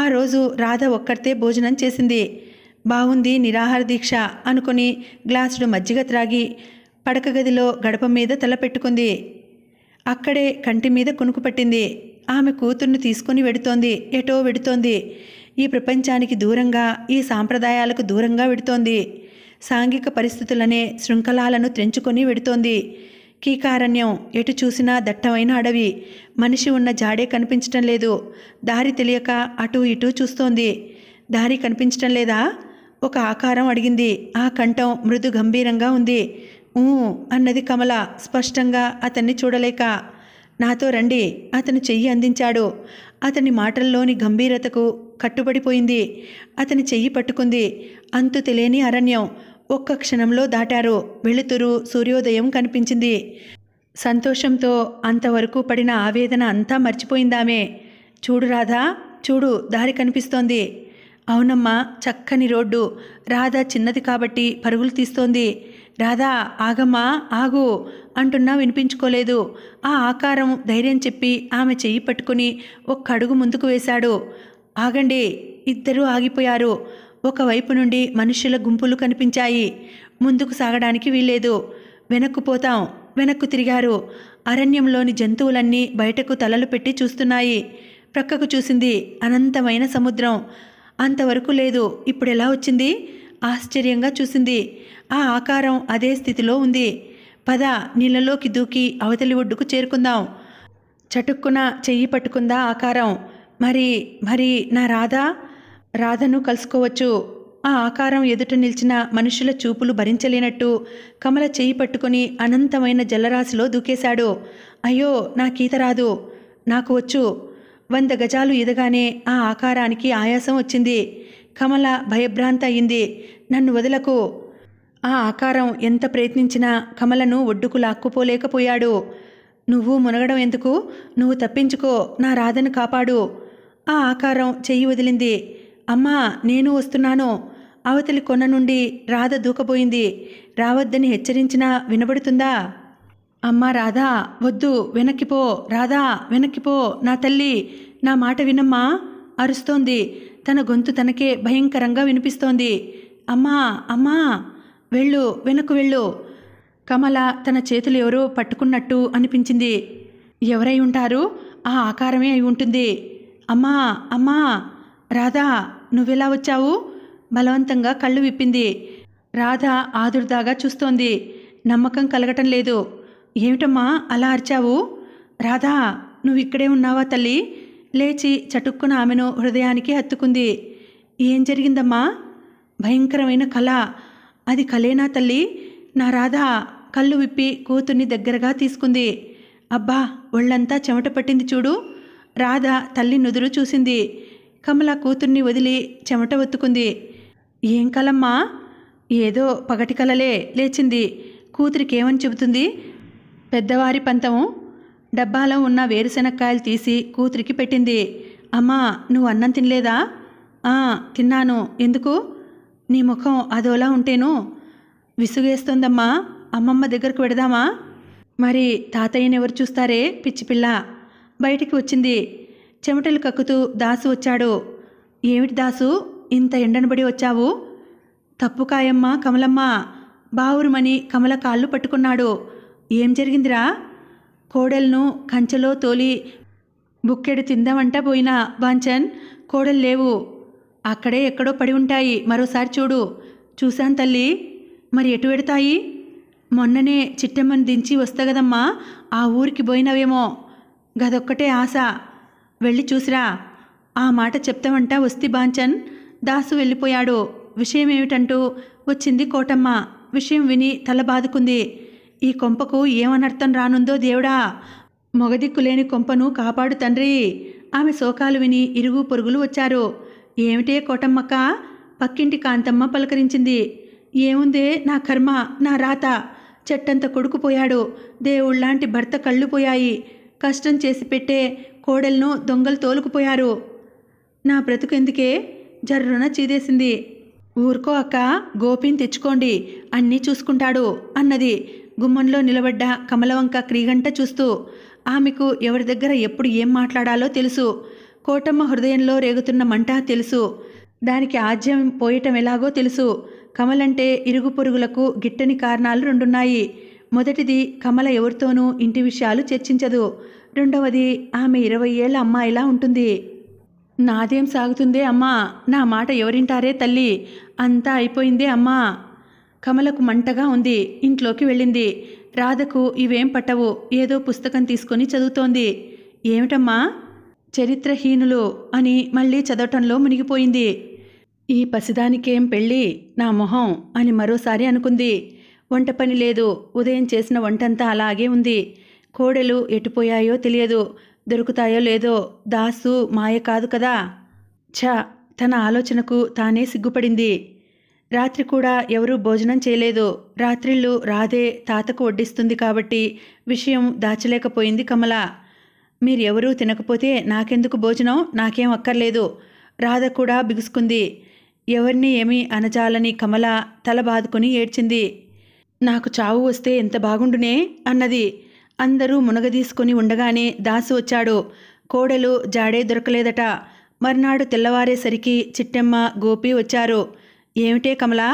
ఆ రోజు రాధ ఒక్కడితే భోజనం చేసింది బాగుంది నిరాహార దీక్ష అనుకుని గ్లాసుడు మజ్జిగ త్రాగి పడక గదిలో గడప మీద తల పెట్టుకుంది అక్కడే కంటి మీద కునుకు పట్టింది ఆమె కూతుర్ని తీసుకుని వెడుతోంది ఎటో వెడుతోంది ఈ ప్రపంచానికి దూరంగా ఈ సాంప్రదాయాలకు దూరంగా వెడుతోంది సాంఘిక పరిస్థితులనే శృంఖలాలను తెంచుకొని వెడుతోంది కీకారణ్యం ఎటు చూసినా దట్టమైన అడవి మనిషి ఉన్న జాడే కనిపించటం లేదు దారి తెలియక అటు ఇటు చూస్తోంది దారి కనిపించటం లేదా ఒక ఆకారం అడిగింది ఆ కంఠం మృదు గంభీరంగా ఉంది ఊ అన్నది కమల స్పష్టంగా అతన్ని చూడలేక నాతో రండి అతను చెయ్యి అందించాడు అతని మాటల్లోని గంభీరతకు కట్టుబడిపోయింది అతని చెయ్యి పట్టుకుంది అంతు తెలియని అరణ్యం ఒక్క క్షణంలో దాటారు వెలుతురు సూర్యోదయం కనిపించింది సంతోషంతో అంతవరకు పడిన ఆవేదన అంతా మర్చిపోయిందామే చూడు రాధా చూడు దారి కనిపిస్తోంది అవునమ్మా చక్కని రోడ్డు రాధా చిన్నది కాబట్టి పరుగులు తీస్తోంది రాధా ఆగమ్మా ఆగు అంటున్నా వినిపించుకోలేదు ఆ ఆకారం ధైర్యం చెప్పి ఆమె చెయ్యి పట్టుకుని ఒక్క అడుగు ముందుకు వేశాడు ఆగండి ఇద్దరూ ఆగిపోయారు ఒకవైపు నుండి మనుషుల గుంపులు కనిపించాయి ముందుకు సాగడానికి వీల్లేదు వెనక్కు పోతాం వెనక్కు తిరిగారు అరణ్యంలోని జంతువులన్నీ బయటకు తలలు పెట్టి చూస్తున్నాయి ప్రక్కకు చూసింది అనంతమైన సముద్రం అంతవరకు లేదు ఇప్పుడు ఎలా వచ్చింది ఆశ్చర్యంగా చూసింది ఆ ఆకారం అదే స్థితిలో ఉంది పద నీళ్ళలోకి దూకి అవతలి ఒడ్డుకు చేరుకుందాం చటుక్కున చెయ్యి పట్టుకుందా ఆకారం మరి మరి నా రాధా రాధను కలుసుకోవచ్చు ఆ ఆకారం ఎదుట నిలిచిన మనుషుల చూపులు భరించలేనట్టు కమల చేయి పట్టుకుని అనంతమైన జలరాశిలో దూకేశాడు అయ్యో నాకీత రాదు నాకు వచ్చు వంద గజాలు ఎదగానే ఆ ఆకారానికి ఆయాసం వచ్చింది కమల భయభ్రాంత అయింది నన్ను వదలకు ఆ ఆకారం ఎంత ప్రయత్నించినా కమలను ఒడ్డుకు లాక్కుపోలేకపోయాడు నువ్వు మునగడం ఎందుకు నువ్వు తప్పించుకో నా రాధను కాపాడు ఆ ఆకారం చెయ్యి వదిలింది అమ్మా నేను వస్తున్నాను అవతలి కొన నుండి రాధ దూకపోయింది రావద్దని హెచ్చరించినా వినబడుతుందా అమ్మా రాధా వద్దు వెనక్కిపో రాధా వెనక్కిపో నా తల్లి నా మాట వినమ్మా అరుస్తోంది తన గొంతు తనకే భయంకరంగా వినిపిస్తోంది అమ్మా అమ్మా వెళ్ళు వెనక్కు వెళ్ళు కమల తన చేతులు ఎవరో పట్టుకున్నట్టు అనిపించింది ఎవరై ఉంటారు ఆ ఆకారమే అయి ఉంటుంది అమ్మా అమ్మా రాధా నువ్వెలా వచ్చావు బలవంతంగా కళ్ళు విప్పింది రాధ ఆదుర్దాగా చూస్తోంది నమ్మకం కలగటం లేదు ఏమిటమ్మా అలా అరిచావు రాధా నువ్వు ఇక్కడే ఉన్నావా తల్లి లేచి చటుక్కున ఆమెను హృదయానికి హత్తుకుంది ఏం జరిగిందమ్మా భయంకరమైన కళ అది కలేనా తల్లి నా రాధ కళ్ళు విప్పి కూతుర్ని దగ్గరగా తీసుకుంది అబ్బా ఒళ్ళంతా చెమట పట్టింది చూడు రాధ తల్లి నుదురు చూసింది కమల కూతుర్ని వదిలి చెమట ఒత్తుకుంది ఏం కలమ్మా ఏదో పగటి కలలే లేచింది కూతురికి ఏమని చెబుతుంది పెద్దవారి పంతము డబ్బాలో ఉన్న వేరుశనక్కాయలు తీసి కూతురికి పెట్టింది అమ్మా నువ్వు అన్నం తినలేదా తిన్నాను ఎందుకు నీ ముఖం అదోలా ఉంటేను విసుగేస్తోందమ్మా అమ్మమ్మ దగ్గరకు పెడదామా మరి తాతయ్యని ఎవరు చూస్తారే పిచ్చిపిల్ల బయటికి వచ్చింది చెమటలు కక్కుతూ దాసు వచ్చాడు ఏమిటి దాసు ఇంత ఎండనబడి వచ్చావు తప్పుకాయమ్మ కమలమ్మ బావురుమని కమల కాళ్ళు పట్టుకున్నాడు ఏం జరిగిందిరా కోడలను కంచెలో తోలి బుక్కెడు తిందామంట పోయిన వాంచన్ కోడలు లేవు అక్కడే ఎక్కడో పడి ఉంటాయి మరోసారి చూడు చూశాను తల్లి మరి ఎటు పెడతాయి మొన్ననే చిట్టమ్మను దించి వస్తా కదమ్మా ఆ ఊరికి పోయినవేమో గదొక్కటే ఆశ వెళ్ళి చూసిరా ఆ మాట చెప్తామంట వస్తి బాంచన్ దాసు వెళ్ళిపోయాడు విషయం ఏమిటంటూ వచ్చింది కోటమ్మ విషయం విని తల బాదుకుంది ఈ కొంపకు ఏమనర్థం రానుందో దేవుడా మొగదిక్కులేని కొంపను కాపాడు తండ్రి ఆమె శోకాలు విని ఇరుగు పొరుగులు వచ్చారు ఏమిటే కోటమ్మక్క పక్కింటి కాంతమ్మ పలకరించింది ఏముందే నా కర్మ నా రాత చెట్టంత కొడుకుపోయాడు దేవుళ్లాంటి భర్త కళ్ళుపోయాయి కష్టం చేసి పెట్టే కోడలను దొంగలు తోలుకుపోయారు నా బ్రతుకెందుకే జర్రున చీదేసింది ఊరుకో అక్క గోపిని తెచ్చుకోండి అన్నీ చూసుకుంటాడు అన్నది గుమ్మంలో నిలబడ్డ కమలవంక క్రీగంట చూస్తూ ఆమెకు ఎవరి దగ్గర ఎప్పుడు ఏం మాట్లాడాలో తెలుసు కోటమ్మ హృదయంలో రేగుతున్న మంట తెలుసు దానికి ఆజ్యం పోయటం ఎలాగో తెలుసు కమలంటే ఇరుగు పొరుగులకు గిట్టని కారణాలు రెండున్నాయి మొదటిది కమల ఎవరితోనూ ఇంటి విషయాలు చర్చించదు రెండవది ఆమె ఇరవై ఏళ్ళ అమ్మాయిలా ఉంటుంది నాదేం సాగుతుందే అమ్మా నా మాట ఎవరింటారే తల్లి అంతా అయిపోయిందే అమ్మా కమలకు మంటగా ఉంది ఇంట్లోకి వెళ్ళింది రాధకు ఇవేం పట్టవు ఏదో పుస్తకం తీసుకొని చదువుతోంది ఏమిటమ్మా చరిత్రహీనులు అని మళ్ళీ చదవటంలో మునిగిపోయింది ఈ పసిదానికేం పెళ్ళి నా మొహం అని మరోసారి అనుకుంది వంట పని లేదు ఉదయం చేసిన వంటంతా అలాగే ఉంది కోడెలు ఎటుపోయాయో తెలియదు దొరుకుతాయో లేదో దాసు మాయ కాదు కదా ఛ తన ఆలోచనకు తానే సిగ్గుపడింది రాత్రి కూడా ఎవరూ భోజనం చేయలేదు రాత్రిళ్ళు రాధే తాతకు వడ్డిస్తుంది కాబట్టి విషయం దాచలేకపోయింది కమల మీరెవరూ తినకపోతే నాకెందుకు భోజనం నాకేం అక్కర్లేదు రాధ కూడా బిగుసుకుంది ఎవరిని ఏమీ అనజాలని కమల తల బాదుకొని ఏడ్చింది నాకు చావు వస్తే ఎంత బాగుండునే అన్నది అందరూ మునగదీసుకుని ఉండగానే దాసు వచ్చాడు కోడలు జాడే దొరకలేదట మర్నాడు తెల్లవారేసరికి చిట్టెమ్మ గోపి వచ్చారు ఏమిటే కమలా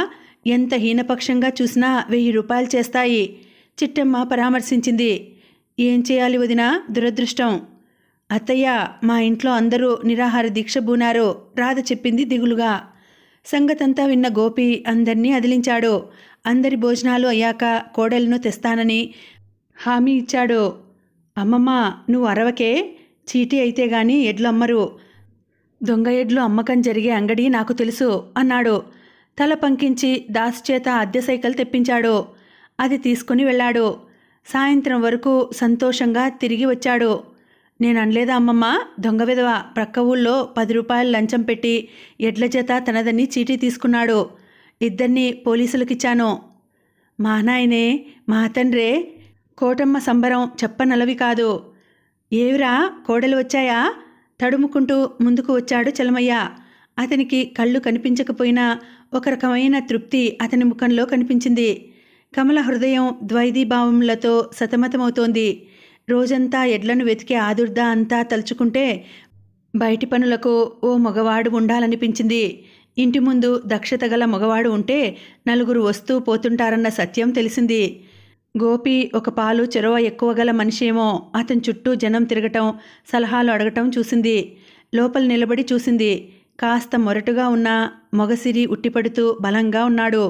ఎంత హీనపక్షంగా చూసినా వెయ్యి రూపాయలు చేస్తాయి చిట్టెమ్మ పరామర్శించింది ఏం చేయాలి వదినా దురదృష్టం అత్తయ్య మా ఇంట్లో అందరూ నిరాహార దీక్ష బూనారు రాధ చెప్పింది దిగులుగా సంగతంతా విన్న గోపి అందర్నీ అదిలించాడు అందరి భోజనాలు అయ్యాక కోడలను తెస్తానని హామీ ఇచ్చాడు అమ్మమ్మ నువ్వు అరవకే చీటీ అయితే గాని ఎడ్లు అమ్మరు దొంగ ఎడ్లు అమ్మకం జరిగే అంగడి నాకు తెలుసు అన్నాడు తల పంకించి దాసుచేత చేత అద్దె సైకిల్ తెప్పించాడు అది తీసుకుని వెళ్ళాడు సాయంత్రం వరకు సంతోషంగా తిరిగి వచ్చాడు నేను అనలేదా అమ్మమ్మ దొంగ విధవ ప్రక్క ఊళ్ళో పది రూపాయలు లంచం పెట్టి ఎడ్ల చేత తనదని చీటీ తీసుకున్నాడు ఇద్దరిని పోలీసులకిచ్చాను మా నాయనే మా తండ్రే కోటమ్మ సంబరం చెప్పనలవి కాదు ఏవిరా కోడలు వచ్చాయా తడుముకుంటూ ముందుకు వచ్చాడు చలమయ్య అతనికి కళ్ళు కనిపించకపోయినా ఒక రకమైన తృప్తి అతని ముఖంలో కనిపించింది కమల హృదయం ద్వైదీభావములతో సతమతమవుతోంది రోజంతా ఎడ్లను వెతికే ఆదుర్దా అంతా తలుచుకుంటే బయటి పనులకు ఓ మగవాడు ఉండాలనిపించింది ఇంటి ముందు దక్షత గల మగవాడు ఉంటే నలుగురు వస్తూ పోతుంటారన్న సత్యం తెలిసింది గోపి ఒక పాలు చెరవ ఎక్కువ గల మనిషేమో అతని చుట్టూ జనం తిరగటం సలహాలు అడగటం చూసింది లోపల నిలబడి చూసింది కాస్త మొరటుగా ఉన్న మొగసిరి ఉట్టిపడుతూ బలంగా ఉన్నాడు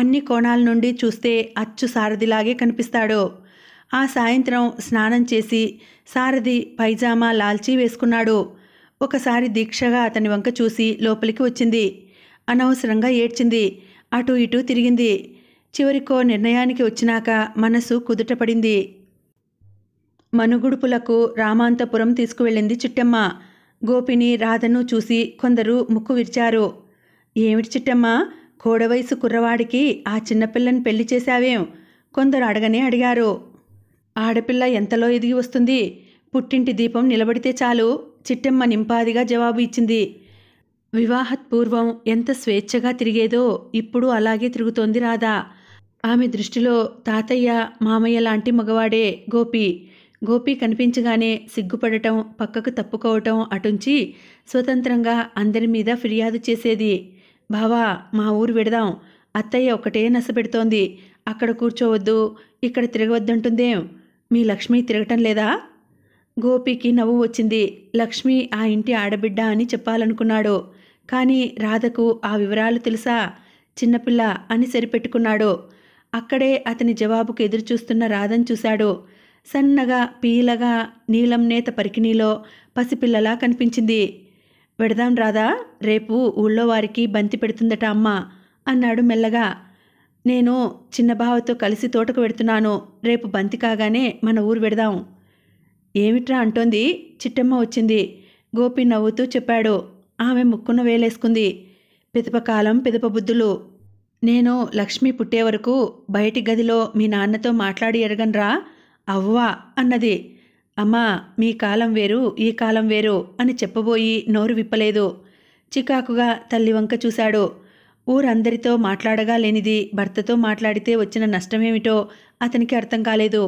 అన్ని కోణాల నుండి చూస్తే అచ్చు సారథిలాగే కనిపిస్తాడు ఆ సాయంత్రం స్నానం చేసి సారథి పైజామా లాల్చీ వేసుకున్నాడు ఒకసారి దీక్షగా అతని వంక చూసి లోపలికి వచ్చింది అనవసరంగా ఏడ్చింది అటు ఇటు తిరిగింది చివరికో నిర్ణయానికి వచ్చినాక మనసు కుదుటపడింది మనుగుడుపులకు రామాంతపురం తీసుకువెళ్ళింది చిట్టమ్మ గోపిని రాధను చూసి కొందరు ముక్కు విరిచారు ఏమిటి చిట్టమ్మ కోడవయసు కుర్రవాడికి ఆ చిన్నపిల్లని పెళ్లి చేశావేం కొందరు అడగనే అడిగారు ఆడపిల్ల ఎంతలో ఎదిగి వస్తుంది పుట్టింటి దీపం నిలబడితే చాలు చిట్టమ్మ నింపాదిగా జవాబు ఇచ్చింది వివాహత్పూర్వం ఎంత స్వేచ్ఛగా తిరిగేదో ఇప్పుడు అలాగే తిరుగుతోంది రాధా ఆమె దృష్టిలో తాతయ్య మామయ్య లాంటి మగవాడే గోపి గోపి కనిపించగానే సిగ్గుపడటం పక్కకు తప్పుకోవటం అటుంచి స్వతంత్రంగా అందరి మీద ఫిర్యాదు చేసేది బావా మా ఊరు విడదాం అత్తయ్య ఒకటే నసపెడుతోంది అక్కడ కూర్చోవద్దు ఇక్కడ తిరగవద్దంటుందేం మీ లక్ష్మి తిరగటం లేదా గోపికి నవ్వు వచ్చింది లక్ష్మి ఆ ఇంటి ఆడబిడ్డ అని చెప్పాలనుకున్నాడు కానీ రాధకు ఆ వివరాలు తెలుసా చిన్నపిల్ల అని సరిపెట్టుకున్నాడు అక్కడే అతని జవాబుకు ఎదురుచూస్తున్న రాధన్ చూశాడు సన్నగా పీలగా నీలం నేత పరికిణీలో పసిపిల్లలా కనిపించింది పెడదాం రాధా రేపు ఊళ్ళో వారికి బంతి పెడుతుందట అమ్మ అన్నాడు మెల్లగా నేను చిన్న బావతో కలిసి తోటకు పెడుతున్నాను రేపు బంతి కాగానే మన ఊరు పెడదాం ఏమిట్రా అంటోంది చిట్టమ్మ వచ్చింది గోపి నవ్వుతూ చెప్పాడు ఆమె ముక్కున వేలేసుకుంది పిదపకాలం పిదప బుద్ధులు నేను లక్ష్మి పుట్టే వరకు బయటి గదిలో మీ నాన్నతో మాట్లాడి ఎరగనరా అవ్వా అన్నది అమ్మా మీ కాలం వేరు ఈ కాలం వేరు అని చెప్పబోయి నోరు విప్పలేదు చికాకుగా తల్లి వంక చూశాడు ఊరందరితో మాట్లాడగా లేనిది భర్తతో మాట్లాడితే వచ్చిన నష్టమేమిటో అతనికి అర్థం కాలేదు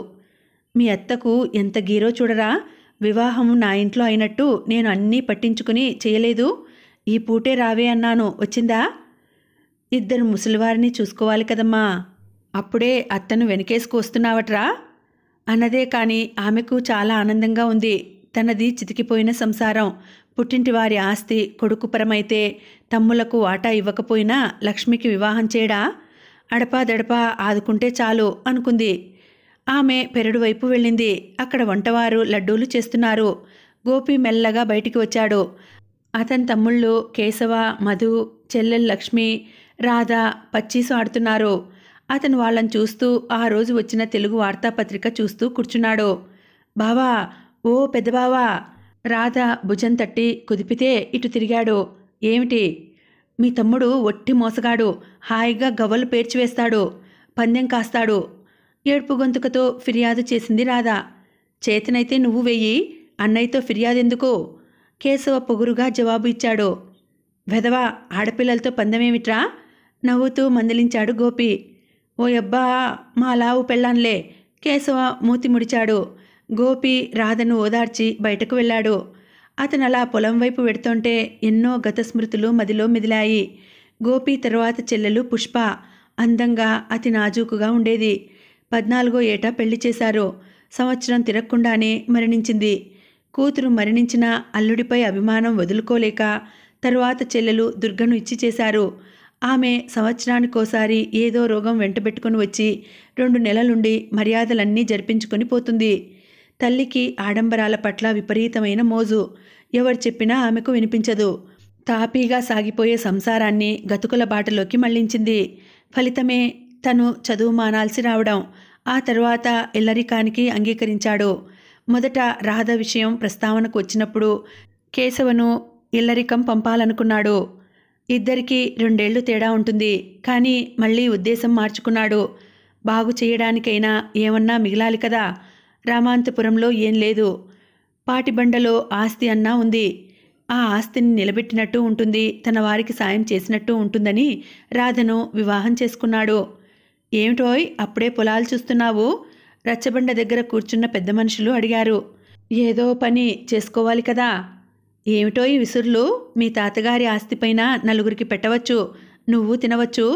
మీ అత్తకు ఎంత గీరో చూడరా వివాహం నా ఇంట్లో అయినట్టు నేను అన్నీ పట్టించుకుని చేయలేదు ఈ పూటే రావే అన్నాను వచ్చిందా ఇద్దరు ముసలివారిని చూసుకోవాలి కదమ్మా అప్పుడే అత్తను వెనకేసుకు వస్తున్నావట్రా అన్నదే కానీ ఆమెకు చాలా ఆనందంగా ఉంది తనది చితికిపోయిన సంసారం పుట్టింటి వారి ఆస్తి కొడుకుపరమైతే తమ్ములకు వాటా ఇవ్వకపోయినా లక్ష్మికి వివాహం చేయడా అడపాదడపా ఆదుకుంటే చాలు అనుకుంది ఆమె పెరడు వైపు వెళ్ళింది అక్కడ వంటవారు లడ్డూలు చేస్తున్నారు గోపి మెల్లగా బయటికి వచ్చాడు అతని తమ్ముళ్ళు కేశవ మధు చెల్లెలు లక్ష్మి రాధా పచ్చీసు ఆడుతున్నారు అతను వాళ్ళని చూస్తూ ఆ రోజు వచ్చిన తెలుగు వార్తాపత్రిక చూస్తూ కూర్చున్నాడు బావా ఓ పెద్దబావా రాధ భుజం తట్టి కుదిపితే ఇటు తిరిగాడు ఏమిటి మీ తమ్ముడు ఒట్టి మోసగాడు హాయిగా గవ్వలు పేర్చివేస్తాడు పందెం కాస్తాడు ఏడుపు గొంతుకతో ఫిర్యాదు చేసింది రాధ చేతనైతే నువ్వు వెయ్యి అన్నయ్యతో ఫిర్యాదెందుకు కేశవ పొగురుగా జవాబు ఇచ్చాడు వెధవా ఆడపిల్లలతో పందెమేమిట్రా నవ్వుతూ మందలించాడు గోపి ఓ అబ్బా మా లావు పెళ్ళాన్లే కేశవ మూతి ముడిచాడు గోపి రాధను ఓదార్చి బయటకు వెళ్ళాడు అతను అలా పొలం వైపు వెడుతుంటే ఎన్నో గత స్మృతులు మదిలో మెదిలాయి గోపి తరువాత చెల్లెలు పుష్ప అందంగా అతి నాజూకుగా ఉండేది పద్నాలుగో ఏటా పెళ్లి చేశారు సంవత్సరం తిరగకుండానే మరణించింది కూతురు మరణించిన అల్లుడిపై అభిమానం వదులుకోలేక తరువాత చెల్లెలు దుర్గను ఇచ్చి చేశారు ఆమె సంవత్సరానికోసారి ఏదో రోగం వెంటబెట్టుకుని వచ్చి రెండు నెలలుండి మర్యాదలన్నీ జరిపించుకొని పోతుంది తల్లికి ఆడంబరాల పట్ల విపరీతమైన మోజు ఎవరు చెప్పినా ఆమెకు వినిపించదు తాపీగా సాగిపోయే సంసారాన్ని గతుకుల బాటలోకి మళ్లించింది ఫలితమే తను చదువు మానాల్సి రావడం ఆ తర్వాత ఎల్లరికానికి అంగీకరించాడు మొదట రాధ విషయం ప్రస్తావనకు వచ్చినప్పుడు కేశవను ఇల్లరికం పంపాలనుకున్నాడు ఇద్దరికీ రెండేళ్లు తేడా ఉంటుంది కానీ మళ్ళీ ఉద్దేశం మార్చుకున్నాడు బాగు చేయడానికైనా ఏమన్నా మిగిలాలి కదా రామాంతపురంలో ఏం లేదు పాటిబండలో ఆస్తి అన్నా ఉంది ఆ ఆస్తిని నిలబెట్టినట్టు ఉంటుంది తన వారికి సాయం చేసినట్టు ఉంటుందని రాధను వివాహం చేసుకున్నాడు ఏమిటోయ్ అప్పుడే పొలాలు చూస్తున్నావు రచ్చబండ దగ్గర కూర్చున్న పెద్ద మనుషులు అడిగారు ఏదో పని చేసుకోవాలి కదా ఏమిటో ఈ విసురులు మీ తాతగారి ఆస్తిపైన నలుగురికి పెట్టవచ్చు నువ్వు తినవచ్చు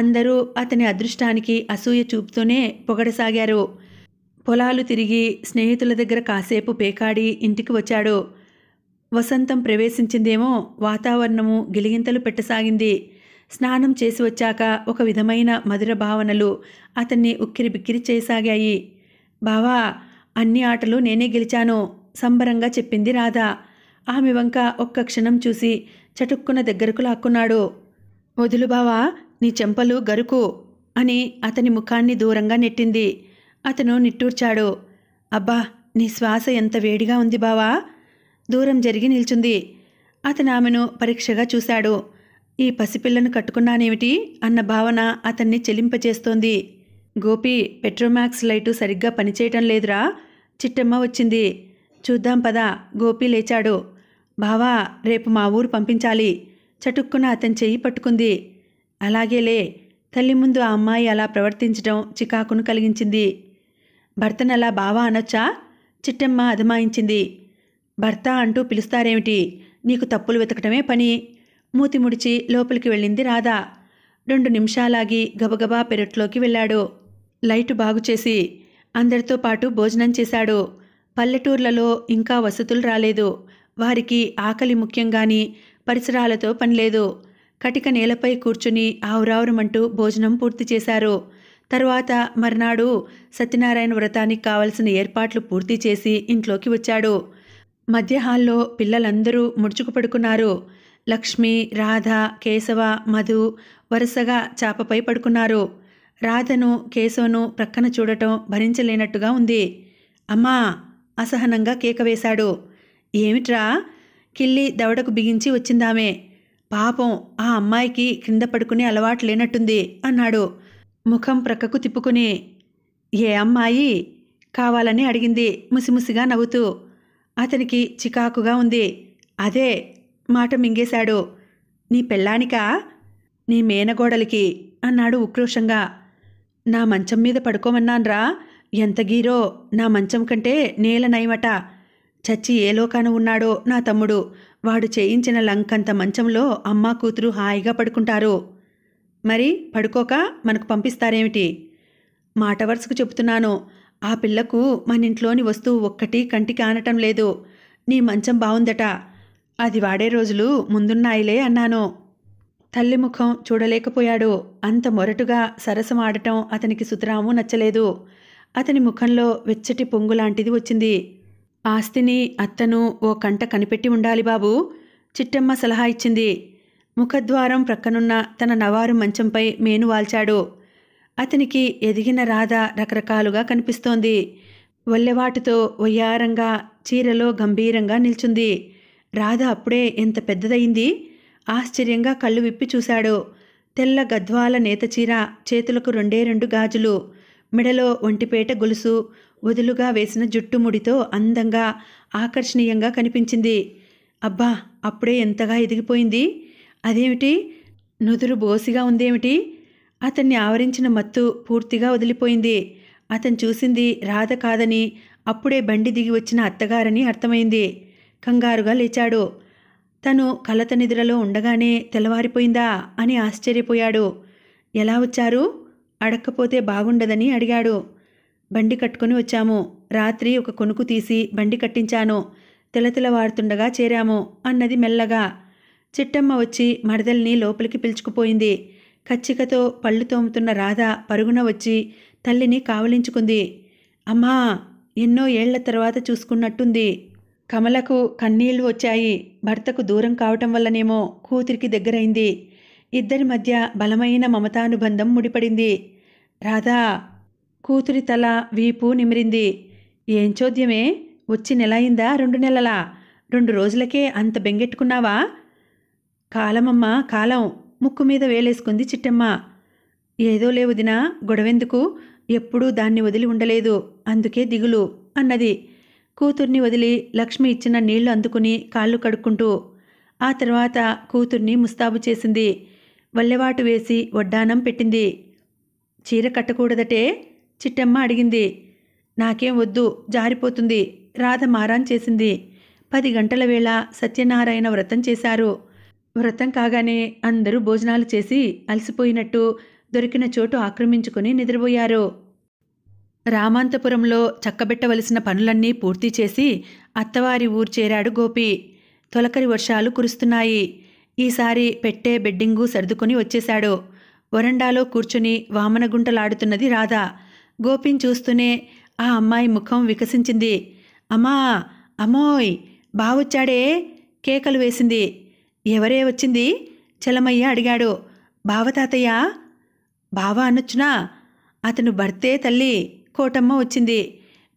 అందరూ అతని అదృష్టానికి అసూయ చూపుతూనే పొగడసాగారు పొలాలు తిరిగి స్నేహితుల దగ్గర కాసేపు పేకాడి ఇంటికి వచ్చాడు వసంతం ప్రవేశించిందేమో వాతావరణము గిలిగింతలు పెట్టసాగింది స్నానం చేసి వచ్చాక ఒక విధమైన మధుర భావనలు అతన్ని ఉక్కిరి బిక్కిరి చేయసాగాయి బావా అన్ని ఆటలు నేనే గెలిచాను సంబరంగా చెప్పింది రాధా ఆమె వంక ఒక్క క్షణం చూసి చటుక్కున దగ్గరకు లాక్కున్నాడు వదులు బావా నీ చెంపలు గరుకు అని అతని ముఖాన్ని దూరంగా నెట్టింది అతను నిట్టూర్చాడు అబ్బా నీ శ్వాస ఎంత వేడిగా ఉంది బావా దూరం జరిగి నిల్చుంది అతను ఆమెను పరీక్షగా చూశాడు ఈ పసిపిల్లను కట్టుకున్నానేమిటి అన్న భావన అతన్ని చెలింపచేస్తోంది గోపి పెట్రోమాక్స్ లైటు సరిగ్గా పనిచేయటం లేదురా చిట్టమ్మ వచ్చింది చూద్దాం పదా గోపి లేచాడు బావా రేపు మా ఊరు పంపించాలి చటుక్కున అతని చెయ్యి పట్టుకుంది అలాగేలే తల్లి ముందు ఆ అమ్మాయి అలా ప్రవర్తించడం చికాకును కలిగించింది భర్తనలా బావా అనొచ్చా చిట్టమ్మ అదమాయించింది భర్త అంటూ పిలుస్తారేమిటి నీకు తప్పులు వెతకటమే పని మూతి ముడిచి లోపలికి వెళ్ళింది రాధా రెండు నిమిషాలాగి గబగబా పెరట్లోకి వెళ్ళాడు లైటు బాగు చేసి అందరితో పాటు భోజనం చేశాడు పల్లెటూర్లలో ఇంకా వసతులు రాలేదు వారికి ఆకలి ముఖ్యంగాని పరిసరాలతో పనిలేదు కటిక నేలపై కూర్చుని ఆవురావురమంటూ భోజనం పూర్తి చేశారు తరువాత మర్నాడు సత్యనారాయణ వ్రతానికి కావలసిన ఏర్పాట్లు పూర్తి చేసి ఇంట్లోకి వచ్చాడు మధ్య పిల్లలందరూ ముడుచుకు పడుకున్నారు లక్ష్మి రాధ కేశవ మధు వరుసగా చాపపై పడుకున్నారు రాధను కేశవను ప్రక్కన చూడటం భరించలేనట్టుగా ఉంది అమ్మా అసహనంగా కేక వేశాడు ఏమిట్రా కిల్లి దవడకు బిగించి వచ్చిందామే పాపం ఆ అమ్మాయికి క్రింద పడుకునే అలవాటు లేనట్టుంది అన్నాడు ముఖం ప్రక్కకు తిప్పుకుని ఏ అమ్మాయి కావాలని అడిగింది ముసిముసిగా నవ్వుతూ అతనికి చికాకుగా ఉంది అదే మాట మింగేశాడు నీ పెళ్ళానికా నీ మేనగోడలికి అన్నాడు ఉక్రోషంగా నా మంచం మీద పడుకోమన్నాన్రా ఎంత గీరో నా మంచం కంటే నేల నయమట చచ్చి ఏ లోకాన ఉన్నాడో నా తమ్ముడు వాడు చేయించిన లంకంత మంచంలో అమ్మ కూతురు హాయిగా పడుకుంటారు మరి పడుకోక మనకు పంపిస్తారేమిటి మాట వరుసకు చెబుతున్నాను ఆ పిల్లకు మన ఇంట్లోని వస్తువు ఒక్కటి కంటికి ఆనటం లేదు నీ మంచం బావుందట అది వాడే రోజులు ముందున్నాయిలే అన్నాను తల్లి ముఖం చూడలేకపోయాడు అంత మొరటుగా సరసమాడటం అతనికి సుతరాము నచ్చలేదు అతని ముఖంలో వెచ్చటి పొంగు లాంటిది వచ్చింది ఆస్తిని అత్తను ఓ కంట కనిపెట్టి ఉండాలి బాబు చిట్టమ్మ సలహా ఇచ్చింది ముఖద్వారం ప్రక్కనున్న తన నవారు మంచంపై మేను వాల్చాడు అతనికి ఎదిగిన రాధ రకరకాలుగా కనిపిస్తోంది వల్లెవాటుతో వయ్యారంగా చీరలో గంభీరంగా నిల్చుంది రాధ అప్పుడే ఎంత పెద్దదయింది ఆశ్చర్యంగా కళ్ళు విప్పి చూశాడు తెల్ల గద్వాల నేతచీర చేతులకు రెండే రెండు గాజులు మెడలో ఒంటిపేట గొలుసు వదులుగా వేసిన జుట్టుముడితో అందంగా ఆకర్షణీయంగా కనిపించింది అబ్బా అప్పుడే ఎంతగా ఎదిగిపోయింది అదేమిటి నుదురు బోసిగా ఉందేమిటి అతన్ని ఆవరించిన మత్తు పూర్తిగా వదిలిపోయింది అతను చూసింది రాధ కాదని అప్పుడే బండి దిగి వచ్చిన అత్తగారని అర్థమైంది కంగారుగా లేచాడు తను కలత నిద్రలో ఉండగానే తెల్లవారిపోయిందా అని ఆశ్చర్యపోయాడు ఎలా వచ్చారు అడక్కపోతే బాగుండదని అడిగాడు బండి కట్టుకుని వచ్చాము రాత్రి ఒక కొనుకు తీసి బండి కట్టించాను తెలతెలవారుతుండగా చేరాము అన్నది మెల్లగా చిట్టమ్మ వచ్చి మడదల్ని లోపలికి పిలుచుకుపోయింది కచ్చికతో పళ్ళు తోముతున్న రాధ పరుగున వచ్చి తల్లిని కావలించుకుంది అమ్మా ఎన్నో ఏళ్ల తర్వాత చూసుకున్నట్టుంది కమలకు కన్నీళ్లు వచ్చాయి భర్తకు దూరం కావటం వల్లనేమో కూతురికి దగ్గరైంది ఇద్దరి మధ్య బలమైన మమతానుబంధం ముడిపడింది రాధా కూతురి తల వీపు నిమిరింది ఏం చోద్యమే వచ్చి నెల అయిందా రెండు నెలలా రెండు రోజులకే అంత బెంగెట్టుకున్నావా కాలమమ్మ కాలం ముక్కు మీద వేలేసుకుంది చిట్టమ్మ ఏదో లేవుదినా గొడవెందుకు ఎప్పుడూ దాన్ని వదిలి ఉండలేదు అందుకే దిగులు అన్నది కూతుర్ని వదిలి లక్ష్మి ఇచ్చిన నీళ్లు అందుకుని కాళ్ళు కడుక్కుంటూ ఆ తర్వాత కూతుర్ని ముస్తాబు చేసింది వల్లెవాటు వేసి వడ్డానం పెట్టింది చీర కట్టకూడదటే చిట్టమ్మ అడిగింది నాకేం వద్దు జారిపోతుంది రాధ మారాన్ చేసింది పది గంటల వేళ సత్యనారాయణ వ్రతం చేశారు వ్రతం కాగానే అందరూ భోజనాలు చేసి అలసిపోయినట్టు దొరికిన చోటు ఆక్రమించుకుని నిద్రపోయారు రామాంతపురంలో చక్కబెట్టవలసిన పనులన్నీ పూర్తి చేసి అత్తవారి ఊరు చేరాడు గోపి తొలకరి వర్షాలు కురుస్తున్నాయి ఈసారి పెట్టే బెడ్డింగు సర్దుకొని వచ్చేశాడు వరండాలో కూర్చుని వామనగుంటలాడుతున్నది రాధా గోపిని చూస్తూనే ఆ అమ్మాయి ముఖం వికసించింది అమ్మా అమ్మోయ్ బావొచ్చాడే కేకలు వేసింది ఎవరే వచ్చింది చలమయ్య అడిగాడు బావతాతయ్య బావ అనొచ్చునా అతను భర్తే తల్లి కోటమ్మ వచ్చింది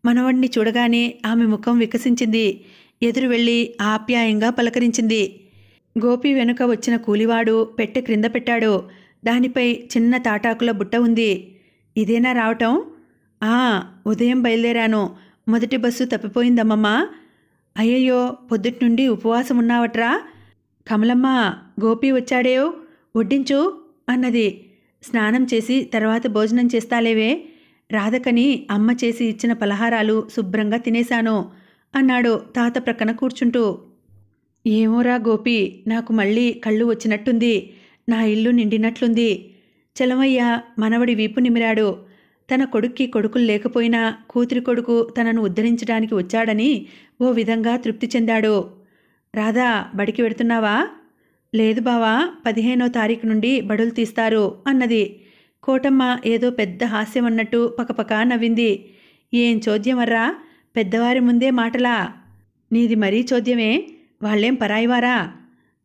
మనవణ్ణి చూడగానే ఆమె ముఖం వికసించింది ఎదురు వెళ్ళి ఆప్యాయంగా పలకరించింది గోపి వెనుక వచ్చిన కూలివాడు పెట్టె క్రింద పెట్టాడు దానిపై చిన్న తాటాకుల బుట్ట ఉంది ఇదేనా రావటం ఉదయం బయలుదేరాను మొదటి బస్సు తప్పిపోయిందమ్మమ్మా అయ్యయ్యో పొద్దుటి నుండి ఉపవాసం ఉన్నావట్రా కమలమ్మ గోపి వచ్చాడేయో వడ్డించు అన్నది స్నానం చేసి తర్వాత భోజనం చేస్తాలేవే రాధకని అమ్మ చేసి ఇచ్చిన పలహారాలు శుభ్రంగా తినేశాను అన్నాడు తాత ప్రక్కన కూర్చుంటూ ఏమోరా గోపి నాకు మళ్ళీ కళ్ళు వచ్చినట్టుంది నా ఇల్లు నిండినట్లుంది చలమయ్య మనవడి వీపు నిమిరాడు తన కొడుక్కి కొడుకులు లేకపోయినా కూతురి కొడుకు తనను ఉద్ధరించడానికి వచ్చాడని ఓ విధంగా తృప్తి చెందాడు రాధా బడికి వెడుతున్నావా లేదు బావా పదిహేనో తారీఖు నుండి బడులు తీస్తారు అన్నది కోటమ్మ ఏదో పెద్ద హాస్యం అన్నట్టు పకపక నవ్వింది ఏం చోద్యమర్రా పెద్దవారి ముందే మాటలా నీది మరీ చోద్యమే వాళ్ళేం పరాయివారా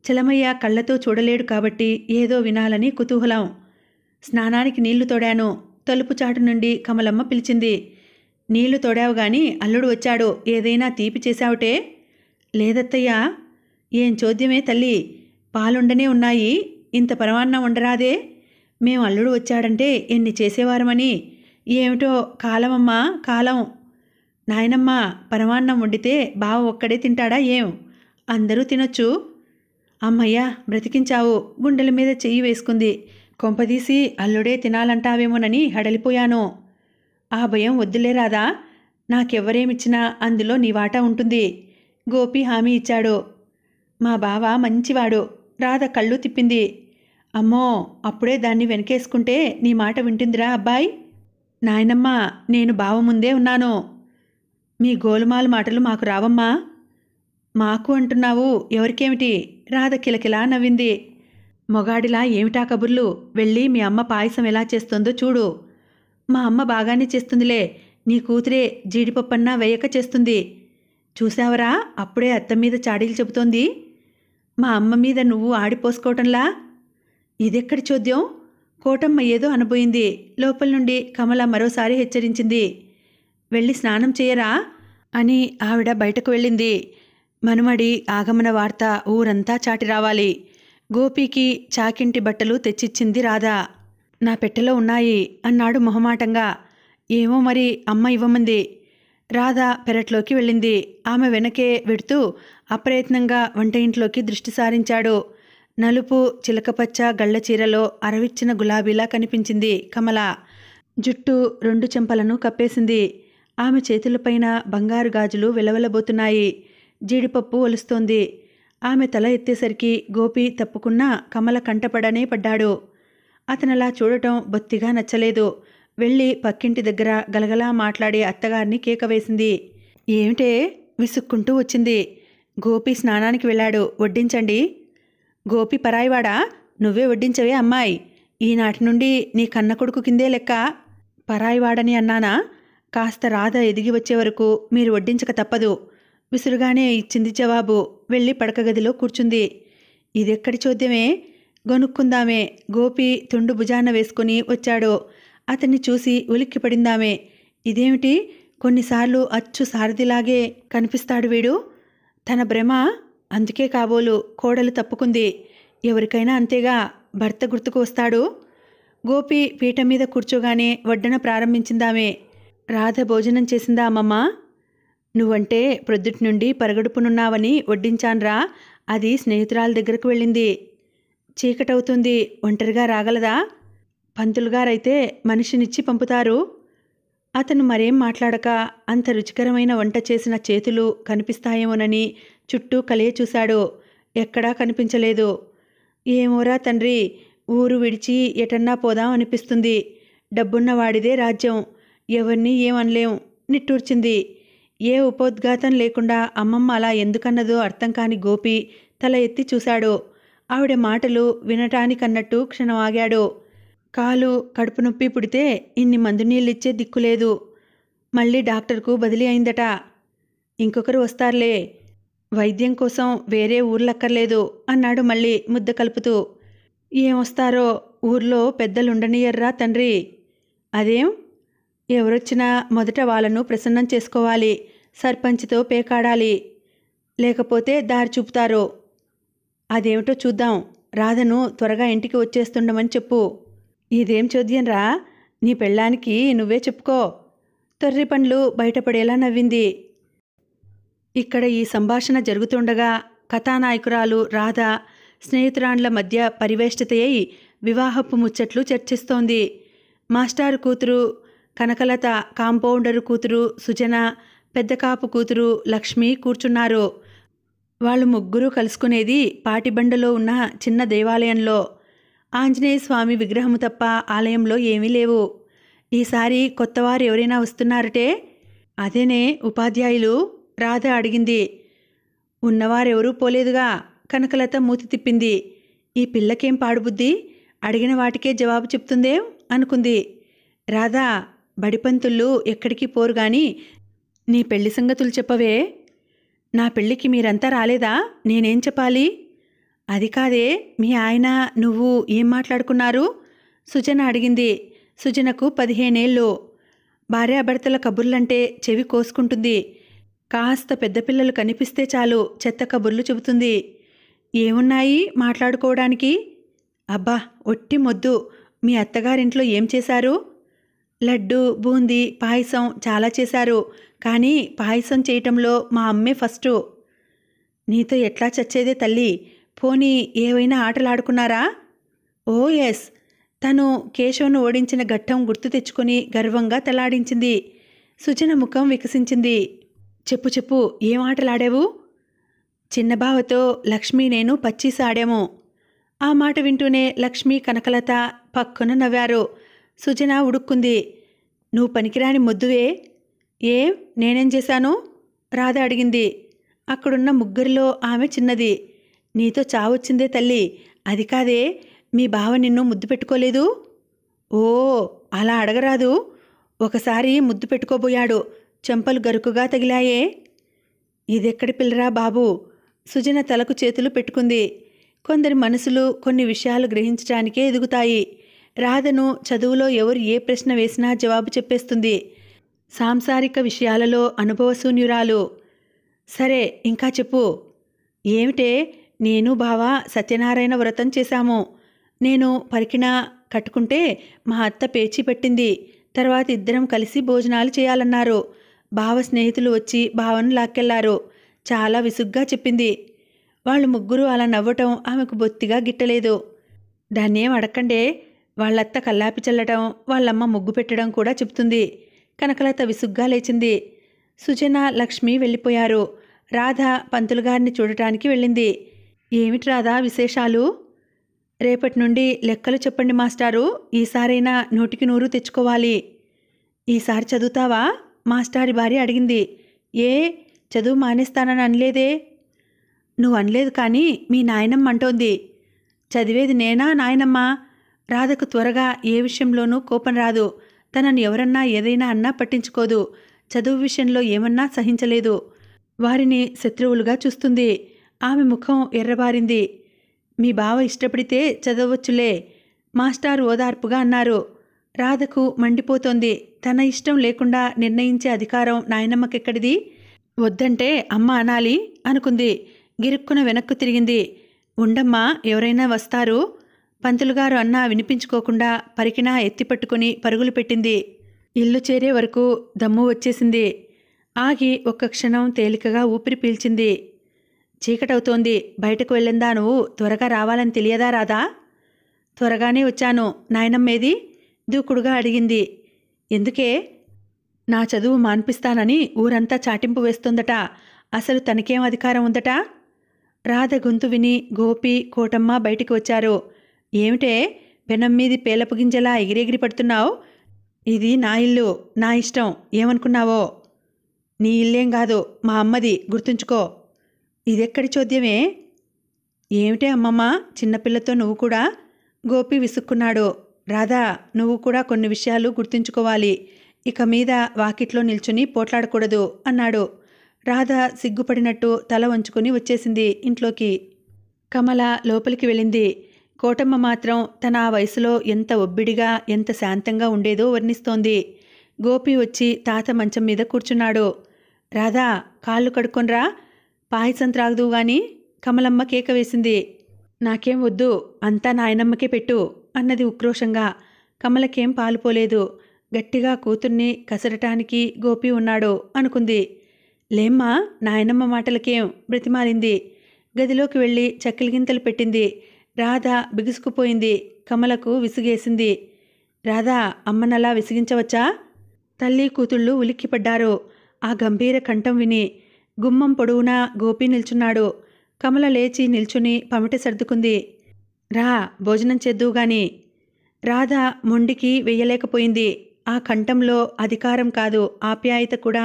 చలమయ్య కళ్ళతో చూడలేడు కాబట్టి ఏదో వినాలని కుతూహలం స్నానానికి నీళ్లు తోడాను తలుపు చాటు నుండి కమలమ్మ పిలిచింది నీళ్లు తోడావు అల్లుడు వచ్చాడు ఏదైనా తీపి చేశావుటే లేదత్తయ్యా ఏం చోద్యమే తల్లి పాలుండనే ఉన్నాయి ఇంత పరమాన్నం ఉండరాదే మేం అల్లుడు వచ్చాడంటే ఎన్ని చేసేవారమని ఏమిటో కాలమమ్మా కాలం నాయనమ్మ పరమాన్నం వండితే బావ ఒక్కడే తింటాడా ఏం అందరూ తినొచ్చు అమ్మయ్యా బ్రతికించావు గుండెల మీద చెయ్యి వేసుకుంది కొంపదీసి అల్లుడే తినాలంటావేమోనని హడలిపోయాను ఆ భయం వద్దులే రాదా నాకెవ్వరేమిచ్చినా అందులో నీ వాటా ఉంటుంది గోపి హామీ ఇచ్చాడు మా బావ మంచివాడు రాధ కళ్ళు తిప్పింది అమ్మో అప్పుడే దాన్ని వెనకేసుకుంటే నీ మాట వింటుందిరా అబ్బాయి నాయనమ్మ నేను బావ ముందే ఉన్నాను మీ గోలుమాల మాటలు మాకు రావమ్మా మాకు అంటున్నావు ఎవరికేమిటి రాధ కిలకిలా నవ్వింది మొగాడిలా ఏమిటా కబుర్లు వెళ్ళి మీ అమ్మ పాయసం ఎలా చేస్తుందో చూడు మా అమ్మ బాగానే చేస్తుందిలే నీ కూతురే జీడిపప్పన్నా వేయక చేస్తుంది చూసావరా అప్పుడే అత్త మీద చాడీలు చెబుతోంది మా అమ్మ మీద నువ్వు ఆడిపోసుకోవటంలా ఇదెక్కడి చోద్యం కోటమ్మ ఏదో అనబోయింది లోపల నుండి కమల మరోసారి హెచ్చరించింది వెళ్ళి స్నానం చేయరా అని ఆవిడ బయటకు వెళ్ళింది మనుమడి ఆగమన వార్త ఊరంతా చాటి రావాలి గోపికి చాకింటి బట్టలు తెచ్చిచ్చింది రాధా నా పెట్టెలో ఉన్నాయి అన్నాడు మొహమాటంగా ఏమో మరి అమ్మ ఇవ్వమంది రాధా పెరట్లోకి వెళ్ళింది ఆమె వెనకే వెడుతూ అప్రయత్నంగా వంట ఇంట్లోకి దృష్టి సారించాడు నలుపు చిలకపచ్చ గళ్ళ చీరలో అరవిచ్చిన గులాబీలా కనిపించింది కమల జుట్టు రెండు చెంపలను కప్పేసింది ఆమె చేతులపైన బంగారు గాజులు వెలవెలబోతున్నాయి జీడిపప్పు ఒలుస్తోంది ఆమె తల ఎత్తేసరికి గోపి తప్పుకున్నా కమల కంటపడనే పడ్డాడు అతనలా చూడటం బొత్తిగా నచ్చలేదు వెళ్ళి పక్కింటి దగ్గర గలగలా మాట్లాడి అత్తగారిని కేక వేసింది ఏమిటే విసుక్కుంటూ వచ్చింది గోపి స్నానానికి వెళ్ళాడు వడ్డించండి గోపి పరాయివాడా నువ్వే వడ్డించవే అమ్మాయి ఈనాటి నుండి నీ కన్న కొడుకు కిందే లెక్క పరాయివాడని అన్నానా కాస్త రాధ ఎదిగి వచ్చే వరకు మీరు వడ్డించక తప్పదు విసురుగానే ఇచ్చింది జవాబు వెళ్ళి పడకగదిలో కూర్చుంది ఇదెక్కడి చోద్యమే గొనుక్కుందామే గోపి తుండు భుజాన వేసుకుని వచ్చాడు అతన్ని చూసి ఉలిక్కిపడిందామే ఇదేమిటి కొన్నిసార్లు అచ్చు సారథిలాగే కనిపిస్తాడు వీడు తన భ్రమ అందుకే కాబోలు కోడలు తప్పుకుంది ఎవరికైనా అంతేగా భర్త గుర్తుకు వస్తాడు గోపి పీట మీద కూర్చోగానే వడ్డన ప్రారంభించిందామే రాధ భోజనం చేసిందా అమ్మమ్మ నువ్వంటే ప్రొద్దుటి నుండి పరగడుపునున్నావని వడ్డించాన్రా అది స్నేహితురాల దగ్గరకు వెళ్ళింది చీకటవుతుంది ఒంటరిగా రాగలదా పంతులుగారైతే మనిషినిచ్చి పంపుతారు అతను మరేం మాట్లాడక అంత రుచికరమైన వంట చేసిన చేతులు కనిపిస్తాయేమోనని చుట్టూ కలియ చూశాడు ఎక్కడా కనిపించలేదు ఏమోరా తండ్రి ఊరు విడిచి ఎటన్నా పోదాం అనిపిస్తుంది డబ్బున్నవాడిదే రాజ్యం ఎవరిని ఏమనలేం నిట్టూర్చింది ఏ ఉపోద్ఘాతం లేకుండా అమ్మమ్మ అలా ఎందుకన్నదో అర్థం కాని గోపి తల ఎత్తి చూశాడు ఆవిడ మాటలు వినటానికన్నట్టు క్షణం ఆగాడు కాలు కడుపు నొప్పి పుడితే ఇన్ని మందు నీళ్ళిచ్చే దిక్కులేదు మళ్ళీ డాక్టర్కు బదిలీ అయిందట ఇంకొకరు వస్తారులే వైద్యం కోసం వేరే ఊర్లక్కర్లేదు అన్నాడు మళ్ళీ ముద్ద కలుపుతూ ఏమొస్తారో ఊర్లో పెద్దలుండనియర్రా తండ్రి అదేం ఎవరొచ్చినా మొదట వాళ్ళను ప్రసన్నం చేసుకోవాలి సర్పంచ్తో పేకాడాలి లేకపోతే దారి చూపుతారో అదేమిటో చూద్దాం రాధను త్వరగా ఇంటికి వచ్చేస్తుండమని చెప్పు ఇదేం చోద్యంరా నీ పెళ్ళానికి నువ్వే చెప్పుకో తొర్రి పండ్లు బయటపడేలా నవ్వింది ఇక్కడ ఈ సంభాషణ జరుగుతుండగా కథానాయకురాలు రాధ స్నేహితురాండ్ల మధ్య పరివేష్టతయ్యి వివాహపు ముచ్చట్లు చర్చిస్తోంది మాస్టారు కూతురు కనకలత కాంపౌండరు కూతురు సుజన పెద్ద కాపు కూతురు లక్ష్మి కూర్చున్నారు వాళ్ళు ముగ్గురు కలుసుకునేది పాటిబండలో ఉన్న చిన్న దేవాలయంలో ఆంజనేయ స్వామి విగ్రహము తప్ప ఆలయంలో ఏమీ లేవు ఈసారి కొత్తవారు ఎవరైనా వస్తున్నారటే అదేనే ఉపాధ్యాయులు రాధ అడిగింది ఉన్నవారెవరూ పోలేదుగా కనకలత మూతి తిప్పింది ఈ పిల్లకేం పాడుబుద్ది అడిగిన వాటికే జవాబు చెప్తుందేం అనుకుంది రాధా బడిపంతుళ్ళు ఎక్కడికి పోరు గాని నీ పెళ్లి సంగతులు చెప్పవే నా పెళ్ళికి మీరంతా రాలేదా నేనేం చెప్పాలి అది కాదే మీ ఆయన నువ్వు ఏం మాట్లాడుకున్నారు సుజన అడిగింది సుజనకు పదిహేనేళ్ళు భార్యాభర్తల కబుర్లంటే చెవి కోసుకుంటుంది కాస్త పెద్దపిల్లలు కనిపిస్తే చాలు చెత్త కబుర్లు చెబుతుంది ఏమున్నాయి మాట్లాడుకోవడానికి అబ్బా ఒట్టి మొద్దు మీ అత్తగారింట్లో ఏం చేశారు లడ్డు బూందీ పాయసం చాలా చేశారు కానీ పాయసం చేయటంలో మా అమ్మే ఫస్ట్ నీతో ఎట్లా చచ్చేదే తల్లి పోనీ ఏవైనా ఆటలాడుకున్నారా ఓ ఎస్ తను కేశవ్ను ఓడించిన ఘట్టం గుర్తు తెచ్చుకొని గర్వంగా తలాడించింది సుజన ముఖం వికసించింది చెప్పు చెప్పు ఏం ఆటలాడావు చిన్నబావతో లక్ష్మి నేను పచ్చీస్ ఆడాము ఆ మాట వింటూనే లక్ష్మి కనకలత పక్కన నవ్వారు సుజన ఉడుక్కుంది నువ్వు పనికిరాని మొద్దువే ఏ నేనేం చేశాను రాధ అడిగింది అక్కడున్న ముగ్గురిలో ఆమె చిన్నది నీతో చావొచ్చిందే తల్లి అది కాదే మీ బావ నిన్ను ముద్దు పెట్టుకోలేదు ఓ అలా అడగరాదు ఒకసారి ముద్దు పెట్టుకోబోయాడు చెంపలు గరుకుగా తగిలాయే ఇదెక్కడి పిల్లరా బాబు సుజన తలకు చేతులు పెట్టుకుంది కొందరి మనసులు కొన్ని విషయాలు గ్రహించడానికే ఎదుగుతాయి రాధను చదువులో ఎవరు ఏ ప్రశ్న వేసినా జవాబు చెప్పేస్తుంది సాంసారిక విషయాలలో అనుభవశూన్యురాలు సరే ఇంకా చెప్పు ఏమిటే నేను బావ సత్యనారాయణ వ్రతం చేశాము నేను పరికిణ కట్టుకుంటే మా అత్త పేచి పెట్టింది తర్వాత ఇద్దరం కలిసి భోజనాలు చేయాలన్నారు బావ స్నేహితులు వచ్చి బావను లాక్కెళ్లారు చాలా విసుగ్గా చెప్పింది వాళ్ళు ముగ్గురు అలా నవ్వటం ఆమెకు బొత్తిగా గిట్టలేదు దాన్నేం అడకండే వాళ్ళత్త కల్లాపి చల్లటం వాళ్ళమ్మ ముగ్గు పెట్టడం కూడా చెప్తుంది కనకలత విసుగ్గా లేచింది సుజన లక్ష్మి వెళ్ళిపోయారు రాధ పంతులు గారిని చూడటానికి వెళ్ళింది ఏమిటి రాధా విశేషాలు రేపటి నుండి లెక్కలు చెప్పండి మాస్టారు ఈసారైనా నూటికి నూరు తెచ్చుకోవాలి ఈసారి చదువుతావా మాస్టారి భార్య అడిగింది ఏ చదువు మానేస్తానని అనలేదే నువ్వు అనలేదు కానీ మీ నాయనమ్మ అంటోంది చదివేది నేనా నాయనమ్మ రాధకు త్వరగా ఏ విషయంలోనూ కోపం రాదు తనను ఎవరన్నా ఏదైనా అన్నా పట్టించుకోదు చదువు విషయంలో ఏమన్నా సహించలేదు వారిని శత్రువులుగా చూస్తుంది ఆమె ముఖం ఎర్రబారింది మీ బావ ఇష్టపడితే చదవచ్చులే మాస్టార్ ఓదార్పుగా అన్నారు రాధకు మండిపోతోంది తన ఇష్టం లేకుండా నిర్ణయించే అధికారం నాయనమ్మకెక్కడిది వద్దంటే అమ్మ అనాలి అనుకుంది గిరుక్కున వెనక్కు తిరిగింది ఉండమ్మా ఎవరైనా వస్తారు పంతులుగారు అన్నా వినిపించుకోకుండా పరికినా ఎత్తిపట్టుకుని పరుగులు పెట్టింది ఇల్లు చేరే వరకు దమ్ము వచ్చేసింది ఆగి ఒక్క క్షణం తేలికగా ఊపిరి పీల్చింది చీకటవుతోంది బయటకు వెళ్ళిందా నువ్వు త్వరగా రావాలని తెలియదా రాదా త్వరగానే వచ్చాను నాయనమ్మేది దూకుడుగా అడిగింది ఎందుకే నా చదువు మాన్పిస్తానని ఊరంతా చాటింపు వేస్తుందట అసలు తనకేం అధికారం ఉందట రాధ గొంతు విని గోపి కోటమ్మ బయటికి వచ్చారు ఏమిటే పెనం మీది పేలపు గింజలా ఎగిరెగిరి పడుతున్నావు ఇది నా ఇల్లు నా ఇష్టం ఏమనుకున్నావో నీ ఇల్లేం కాదు మా అమ్మది గుర్తుంచుకో ఇదెక్కడి చోద్యమే ఏమిటే అమ్మమ్మ చిన్నపిల్లతో నువ్వు కూడా గోపి విసుక్కున్నాడు రాధా నువ్వు కూడా కొన్ని విషయాలు గుర్తుంచుకోవాలి ఇక మీద వాకిట్లో నిల్చుని పోట్లాడకూడదు అన్నాడు రాధ సిగ్గుపడినట్టు తల వంచుకుని వచ్చేసింది ఇంట్లోకి కమల లోపలికి వెళ్ళింది కోటమ్మ మాత్రం తన ఆ వయసులో ఎంత ఒబ్బిడిగా ఎంత శాంతంగా ఉండేదో వర్ణిస్తోంది గోపి వచ్చి తాత మంచం మీద కూర్చున్నాడు రాధా కాళ్ళు కడుక్కొనరా పాయసం త్రాగదు గాని కమలమ్మ కేక వేసింది నాకేం వద్దు అంతా నాయనమ్మకే పెట్టు అన్నది ఉక్రోషంగా కమలకేం పాలుపోలేదు గట్టిగా కూతుర్ని కసరటానికి గోపి ఉన్నాడు అనుకుంది లేమ్మా నాయనమ్మ మాటలకేం బ్రతిమాలింది గదిలోకి వెళ్ళి చక్కెల గింతలు పెట్టింది రాధ బిగుసుకుపోయింది కమలకు విసిగేసింది రాధా అమ్మనలా విసిగించవచ్చా తల్లి కూతుళ్ళు ఉలిక్కిపడ్డారు ఆ గంభీర కంఠం విని గుమ్మం పొడవునా గోపి నిల్చున్నాడు కమల లేచి నిల్చుని పమిట సర్దుకుంది రా భోజనం చేద్దువుగాని రాధ మొండికి వెయ్యలేకపోయింది ఆ కంఠంలో అధికారం కాదు ఆప్యాయత కూడా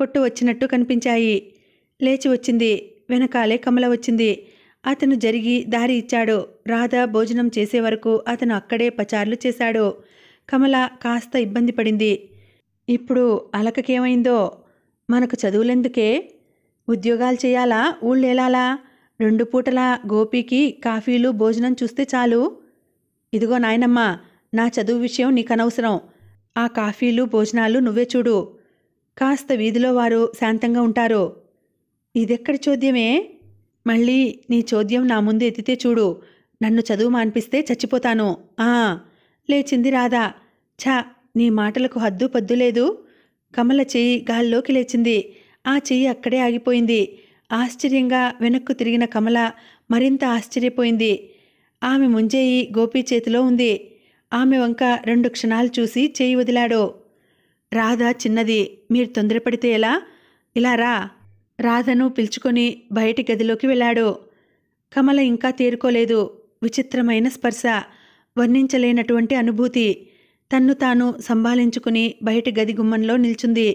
కొట్టు వచ్చినట్టు కనిపించాయి లేచి వచ్చింది వెనకాలే కమల వచ్చింది అతను జరిగి దారి ఇచ్చాడు రాధ భోజనం చేసే వరకు అతను అక్కడే పచార్లు చేశాడు కమల కాస్త ఇబ్బంది పడింది ఇప్పుడు అలకకేమైందో మనకు చదువులెందుకే ఉద్యోగాలు చేయాలా ఊళ్ళేలాలా రెండు పూటలా గోపికి కాఫీలు భోజనం చూస్తే చాలు ఇదిగో నాయనమ్మ నా చదువు విషయం నీకనవసరం ఆ కాఫీలు భోజనాలు నువ్వే చూడు కాస్త వీధిలో వారు శాంతంగా ఉంటారు ఇదెక్కడి చోద్యమే మళ్ళీ నీ చోద్యం నా ముందు ఎత్తితే చూడు నన్ను చదువు మాన్పిస్తే చచ్చిపోతాను ఆ లేచింది రాధా ఛా నీ మాటలకు హద్దు పద్దు లేదు కమల చెయ్యి గాల్లోకి లేచింది ఆ చెయ్యి అక్కడే ఆగిపోయింది ఆశ్చర్యంగా వెనక్కు తిరిగిన కమల మరింత ఆశ్చర్యపోయింది ఆమె ముంజేయి గోపి చేతిలో ఉంది ఆమె వంక రెండు క్షణాలు చూసి చేయి వదిలాడు రాధా చిన్నది మీరు తొందరపడితే ఎలా ఇలా రా రాధను పిలుచుకొని బయటి గదిలోకి వెళ్ళాడు కమల ఇంకా తేరుకోలేదు విచిత్రమైన స్పర్శ వర్ణించలేనటువంటి అనుభూతి తన్ను తాను సంభాలించుకుని బయటి గది గుమ్మంలో నిల్చుంది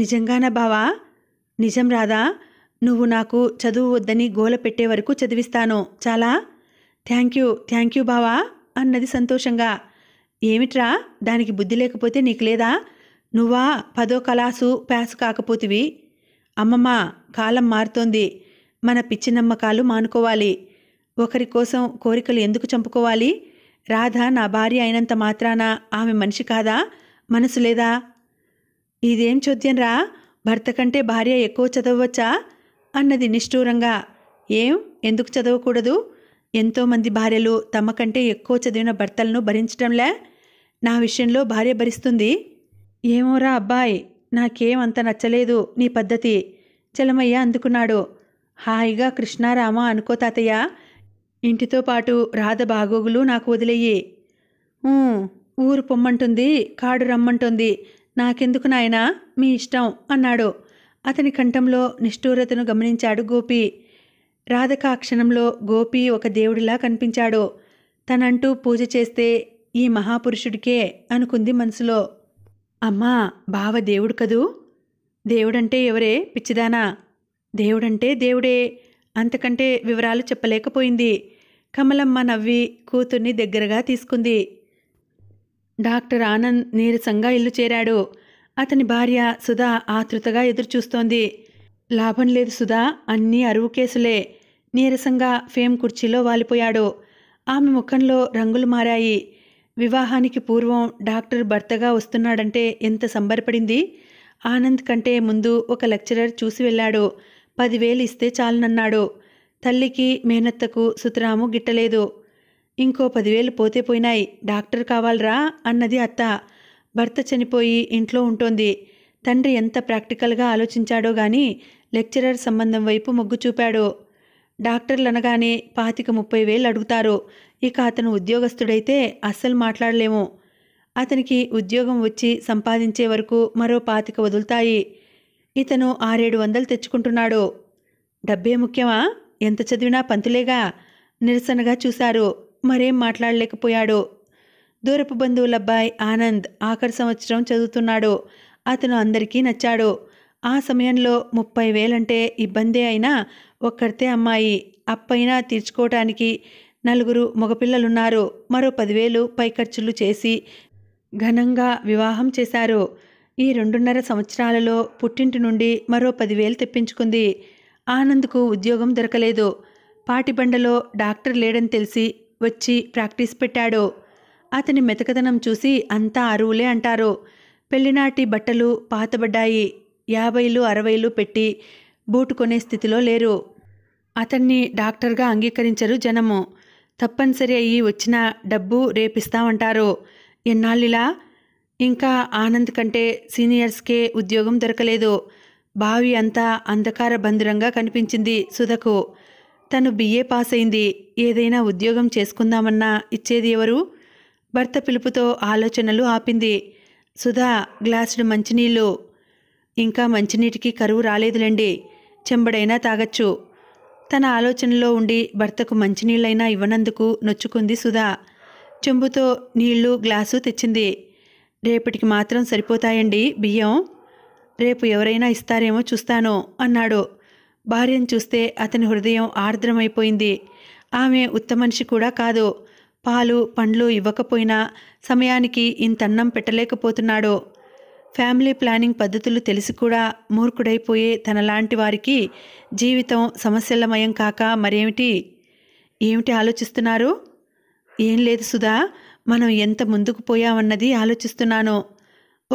నిజంగానా బావా నిజం రాదా నువ్వు నాకు చదువు వద్దని గోల పెట్టే వరకు చదివిస్తాను చాలా థ్యాంక్ యూ థ్యాంక్ యూ బావా అన్నది సంతోషంగా ఏమిట్రా దానికి బుద్ధి లేకపోతే నీకు లేదా నువ్వా పదో కలాసు ప్యాసు కాకపోతివి అమ్మమ్మ కాలం మారుతోంది మన పిచ్చి నమ్మకాలు మానుకోవాలి ఒకరి కోసం కోరికలు ఎందుకు చంపుకోవాలి రాధ నా భార్య అయినంత మాత్రాన ఆమె మనిషి కాదా మనసు లేదా ఇదేం చోద్యం రా భర్త కంటే భార్య ఎక్కువ చదవచ్చా అన్నది నిష్ఠూరంగా ఏం ఎందుకు చదవకూడదు ఎంతోమంది భార్యలు తమ కంటే ఎక్కువ చదివిన భర్తలను భరించటంలే నా విషయంలో భార్య భరిస్తుంది ఏమోరా అబ్బాయి నాకేమంత నచ్చలేదు నీ పద్ధతి చలమయ్య అందుకున్నాడు హాయిగా కృష్ణారామ అనుకో తాతయ్య ఇంటితో పాటు రాధ బాగోగులు నాకు వదిలేయి ఊరు పొమ్మంటుంది కాడు రమ్మంటుంది నాకెందుకు నాయనా మీ ఇష్టం అన్నాడు అతని కంఠంలో నిష్ఠూరతను గమనించాడు గోపి రాధక క్షణంలో గోపి ఒక దేవుడిలా కనిపించాడు తనంటూ పూజ చేస్తే ఈ మహాపురుషుడికే అనుకుంది మనసులో అమ్మా బావ దేవుడు కదూ దేవుడంటే ఎవరే పిచ్చిదానా దేవుడంటే దేవుడే అంతకంటే వివరాలు చెప్పలేకపోయింది కమలమ్మ నవ్వి కూతుర్ని దగ్గరగా తీసుకుంది డాక్టర్ ఆనంద్ నీరసంగా ఇల్లు చేరాడు అతని భార్య సుధా ఆతృతగా ఎదురుచూస్తోంది లాభం లేదు సుధా అన్నీ అరువు కేసులే నీరసంగా ఫేమ్ కుర్చీలో వాలిపోయాడు ఆమె ముఖంలో రంగులు మారాయి వివాహానికి పూర్వం డాక్టర్ భర్తగా వస్తున్నాడంటే ఎంత సంబరపడింది ఆనంద్ కంటే ముందు ఒక లెక్చరర్ చూసి వెళ్ళాడు పదివేలు ఇస్తే చాలనన్నాడు తల్లికి మేనత్తకు సుతరాము గిట్టలేదు ఇంకో పదివేలు పోతే పోయినాయి డాక్టర్ కావాలరా అన్నది అత్త భర్త చనిపోయి ఇంట్లో ఉంటోంది తండ్రి ఎంత ప్రాక్టికల్గా ఆలోచించాడో గాని లెక్చరర్ సంబంధం వైపు మొగ్గు చూపాడు డాక్టర్లు అనగానే పాతిక ముప్పై వేలు అడుగుతారు ఇక అతను ఉద్యోగస్తుడైతే అస్సలు మాట్లాడలేము అతనికి ఉద్యోగం వచ్చి సంపాదించే వరకు మరో పాతిక వదులుతాయి ఇతను ఆరేడు వందలు తెచ్చుకుంటున్నాడు డబ్బే ముఖ్యమా ఎంత చదివినా పంతులేగా నిరసనగా చూశారు మరేం మాట్లాడలేకపోయాడు దూరపు బంధువులబ్బాయి ఆనంద్ ఆఖరి సంవత్సరం చదువుతున్నాడు అతను అందరికీ నచ్చాడు ఆ సమయంలో ముప్పై వేలంటే ఇబ్బందే అయినా ఒక్కరితే అమ్మాయి అప్పైనా తీర్చుకోవటానికి నలుగురు మగపిల్లలున్నారు మరో పదివేలు పై ఖర్చులు చేసి ఘనంగా వివాహం చేశారు ఈ రెండున్నర సంవత్సరాలలో పుట్టింటి నుండి మరో పదివేలు తెప్పించుకుంది ఆనంద్కు ఉద్యోగం దొరకలేదు పాటిబండలో డాక్టర్ లేడని తెలిసి వచ్చి ప్రాక్టీస్ పెట్టాడు అతని మెతకదనం చూసి అంతా అరువులే అంటారు పెళ్లినాటి బట్టలు పాతబడ్డాయి యాభైలు అరవైలు పెట్టి బూటు కొనే స్థితిలో లేరు అతన్ని డాక్టర్గా అంగీకరించరు జనము తప్పనిసరి అయ్యి వచ్చిన డబ్బు రేపిస్తామంటారు ఎన్నాళ్ళిలా ఇంకా ఆనంద్ కంటే సీనియర్స్కే ఉద్యోగం దొరకలేదు బావి అంతా అంధకార బంధురంగా కనిపించింది సుధకు తను బిఏ పాస్ అయింది ఏదైనా ఉద్యోగం చేసుకుందామన్నా ఇచ్చేది ఎవరు భర్త పిలుపుతో ఆలోచనలు ఆపింది సుధా గ్లాసుడు మంచినీళ్ళు ఇంకా మంచినీటికి కరువు రాలేదులేండి చెంబడైనా తాగచ్చు తన ఆలోచనలో ఉండి భర్తకు మంచినీళ్ళైనా ఇవ్వనందుకు నొచ్చుకుంది సుధా చెంబుతో నీళ్లు గ్లాసు తెచ్చింది రేపటికి మాత్రం సరిపోతాయండి బియ్యం రేపు ఎవరైనా ఇస్తారేమో చూస్తాను అన్నాడు భార్యను చూస్తే అతని హృదయం ఆర్ద్రమైపోయింది ఆమె ఉత్తమనిషి కూడా కాదు పాలు పండ్లు ఇవ్వకపోయినా సమయానికి ఇంతన్నం పెట్టలేకపోతున్నాడు ఫ్యామిలీ ప్లానింగ్ పద్ధతులు తెలిసి కూడా మూర్ఖుడైపోయే తనలాంటి వారికి జీవితం సమస్యలమయం కాక మరేమిటి ఏమిటి ఆలోచిస్తున్నారు ఏం లేదు సుధా మనం ఎంత ముందుకు పోయామన్నది ఆలోచిస్తున్నాను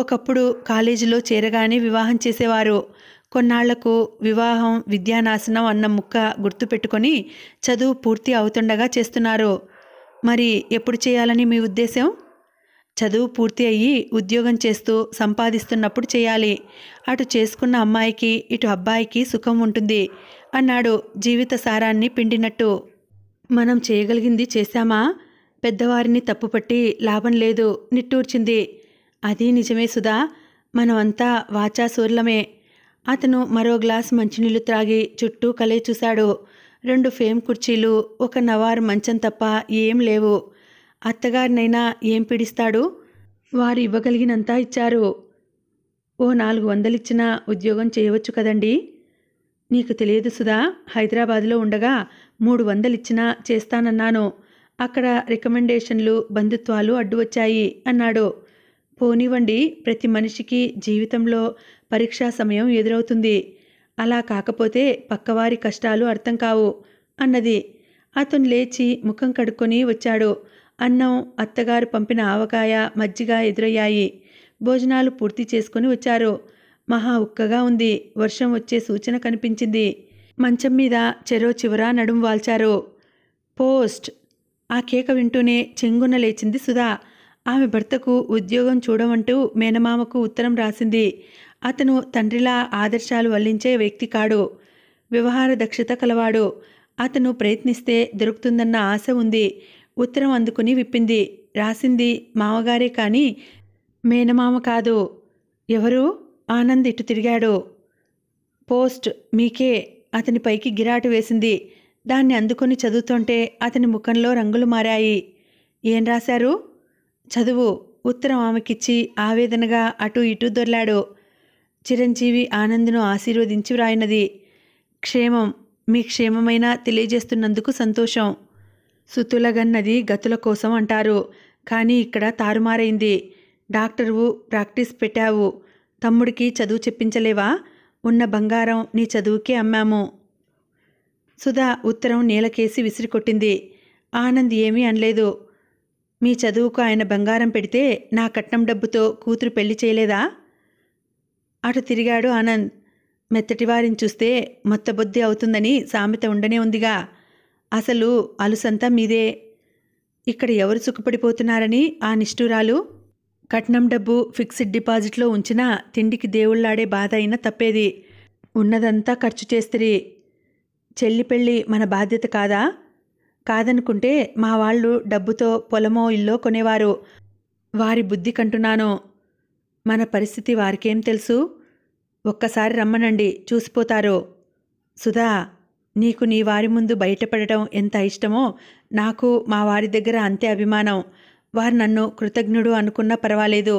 ఒకప్పుడు కాలేజీలో చేరగానే వివాహం చేసేవారు కొన్నాళ్లకు వివాహం విద్యానాశనం అన్న ముక్క గుర్తుపెట్టుకొని చదువు పూర్తి అవుతుండగా చేస్తున్నారు మరి ఎప్పుడు చేయాలని మీ ఉద్దేశం చదువు పూర్తి అయ్యి ఉద్యోగం చేస్తూ సంపాదిస్తున్నప్పుడు చేయాలి అటు చేసుకున్న అమ్మాయికి ఇటు అబ్బాయికి సుఖం ఉంటుంది అన్నాడు జీవిత సారాన్ని పిండినట్టు మనం చేయగలిగింది చేశామా పెద్దవారిని తప్పుపట్టి లాభం లేదు నిట్టూర్చింది అది నిజమే సుధా మనమంతా వాచాసూర్లమే అతను మరో గ్లాస్ మంచినీళ్లు త్రాగి చుట్టూ కలే చూశాడు రెండు ఫేమ్ కుర్చీలు ఒక నవారు మంచం తప్ప ఏం లేవు అత్తగారినైనా ఏం పిడిస్తాడు వారు ఇవ్వగలిగినంత ఇచ్చారు ఓ నాలుగు వందలిచ్చినా ఉద్యోగం చేయవచ్చు కదండి నీకు తెలియదు సుధా హైదరాబాదులో ఉండగా మూడు వందలిచ్చినా చేస్తానన్నాను అక్కడ రికమెండేషన్లు బంధుత్వాలు అడ్డు వచ్చాయి అన్నాడు పోనివ్వండి ప్రతి మనిషికి జీవితంలో పరీక్షా సమయం ఎదురవుతుంది అలా కాకపోతే పక్కవారి కష్టాలు అర్థం కావు అన్నది అతను లేచి ముఖం కడుక్కొని వచ్చాడు అన్నం అత్తగారు పంపిన ఆవకాయ మజ్జిగ ఎదురయ్యాయి భోజనాలు పూర్తి చేసుకుని వచ్చారు మహా ఉక్కగా ఉంది వర్షం వచ్చే సూచన కనిపించింది మంచం మీద చెరో చివరా నడుం వాల్చారు పోస్ట్ ఆ కేక వింటూనే చెంగున లేచింది సుధా ఆమె భర్తకు ఉద్యోగం చూడమంటూ మేనమామకు ఉత్తరం రాసింది అతను తండ్రిలా ఆదర్శాలు వల్లించే వ్యక్తి కాడు వ్యవహార దక్షత కలవాడు అతను ప్రయత్నిస్తే దొరుకుతుందన్న ఆశ ఉంది ఉత్తరం అందుకుని విప్పింది రాసింది మామగారే కానీ మేనమామ కాదు ఎవరు ఆనంద్ ఇటు తిరిగాడు పోస్ట్ మీకే అతని పైకి గిరాటు వేసింది దాన్ని అందుకొని చదువుతుంటే అతని ముఖంలో రంగులు మారాయి ఏం రాశారు చదువు ఉత్తరం ఆమెకిచ్చి ఆవేదనగా అటు ఇటు దొర్లాడు చిరంజీవి ఆనంద్ను ఆశీర్వదించి వ్రాయినది క్షేమం మీ క్షేమమైనా తెలియజేస్తున్నందుకు సంతోషం సుతులగన్నది గతుల కోసం అంటారు కానీ ఇక్కడ తారుమారైంది డాక్టర్వు ప్రాక్టీస్ పెట్టావు తమ్ముడికి చదువు చెప్పించలేవా ఉన్న బంగారం నీ చదువుకే అమ్మాము సుధా ఉత్తరం నీలకేసి విసిరికొట్టింది ఆనంద్ ఏమీ అనలేదు మీ చదువుకు ఆయన బంగారం పెడితే నా కట్నం డబ్బుతో కూతురు పెళ్లి చేయలేదా అటు తిరిగాడు ఆనంద్ మెత్తటివారిని చూస్తే మత్తబుద్ధి అవుతుందని సామెత ఉండనే ఉందిగా అసలు అలుసంతా మీదే ఇక్కడ ఎవరు సుఖపడిపోతున్నారని ఆ నిష్ఠురాలు కట్నం డబ్బు ఫిక్స్డ్ డిపాజిట్లో ఉంచినా తిండికి దేవుళ్లాడే బాధ అయినా తప్పేది ఉన్నదంతా ఖర్చు చేస్తిరి చెల్లి పెళ్ళి మన బాధ్యత కాదా కాదనుకుంటే మా వాళ్ళు డబ్బుతో పొలమో ఇల్లో కొనేవారు వారి బుద్ధి కంటున్నాను మన పరిస్థితి వారికేం తెలుసు ఒక్కసారి రమ్మనండి చూసిపోతారు సుధా నీకు నీ వారి ముందు బయటపడటం ఎంత ఇష్టమో నాకు మా వారి దగ్గర అంతే అభిమానం వారు నన్ను కృతజ్ఞుడు అనుకున్నా పర్వాలేదు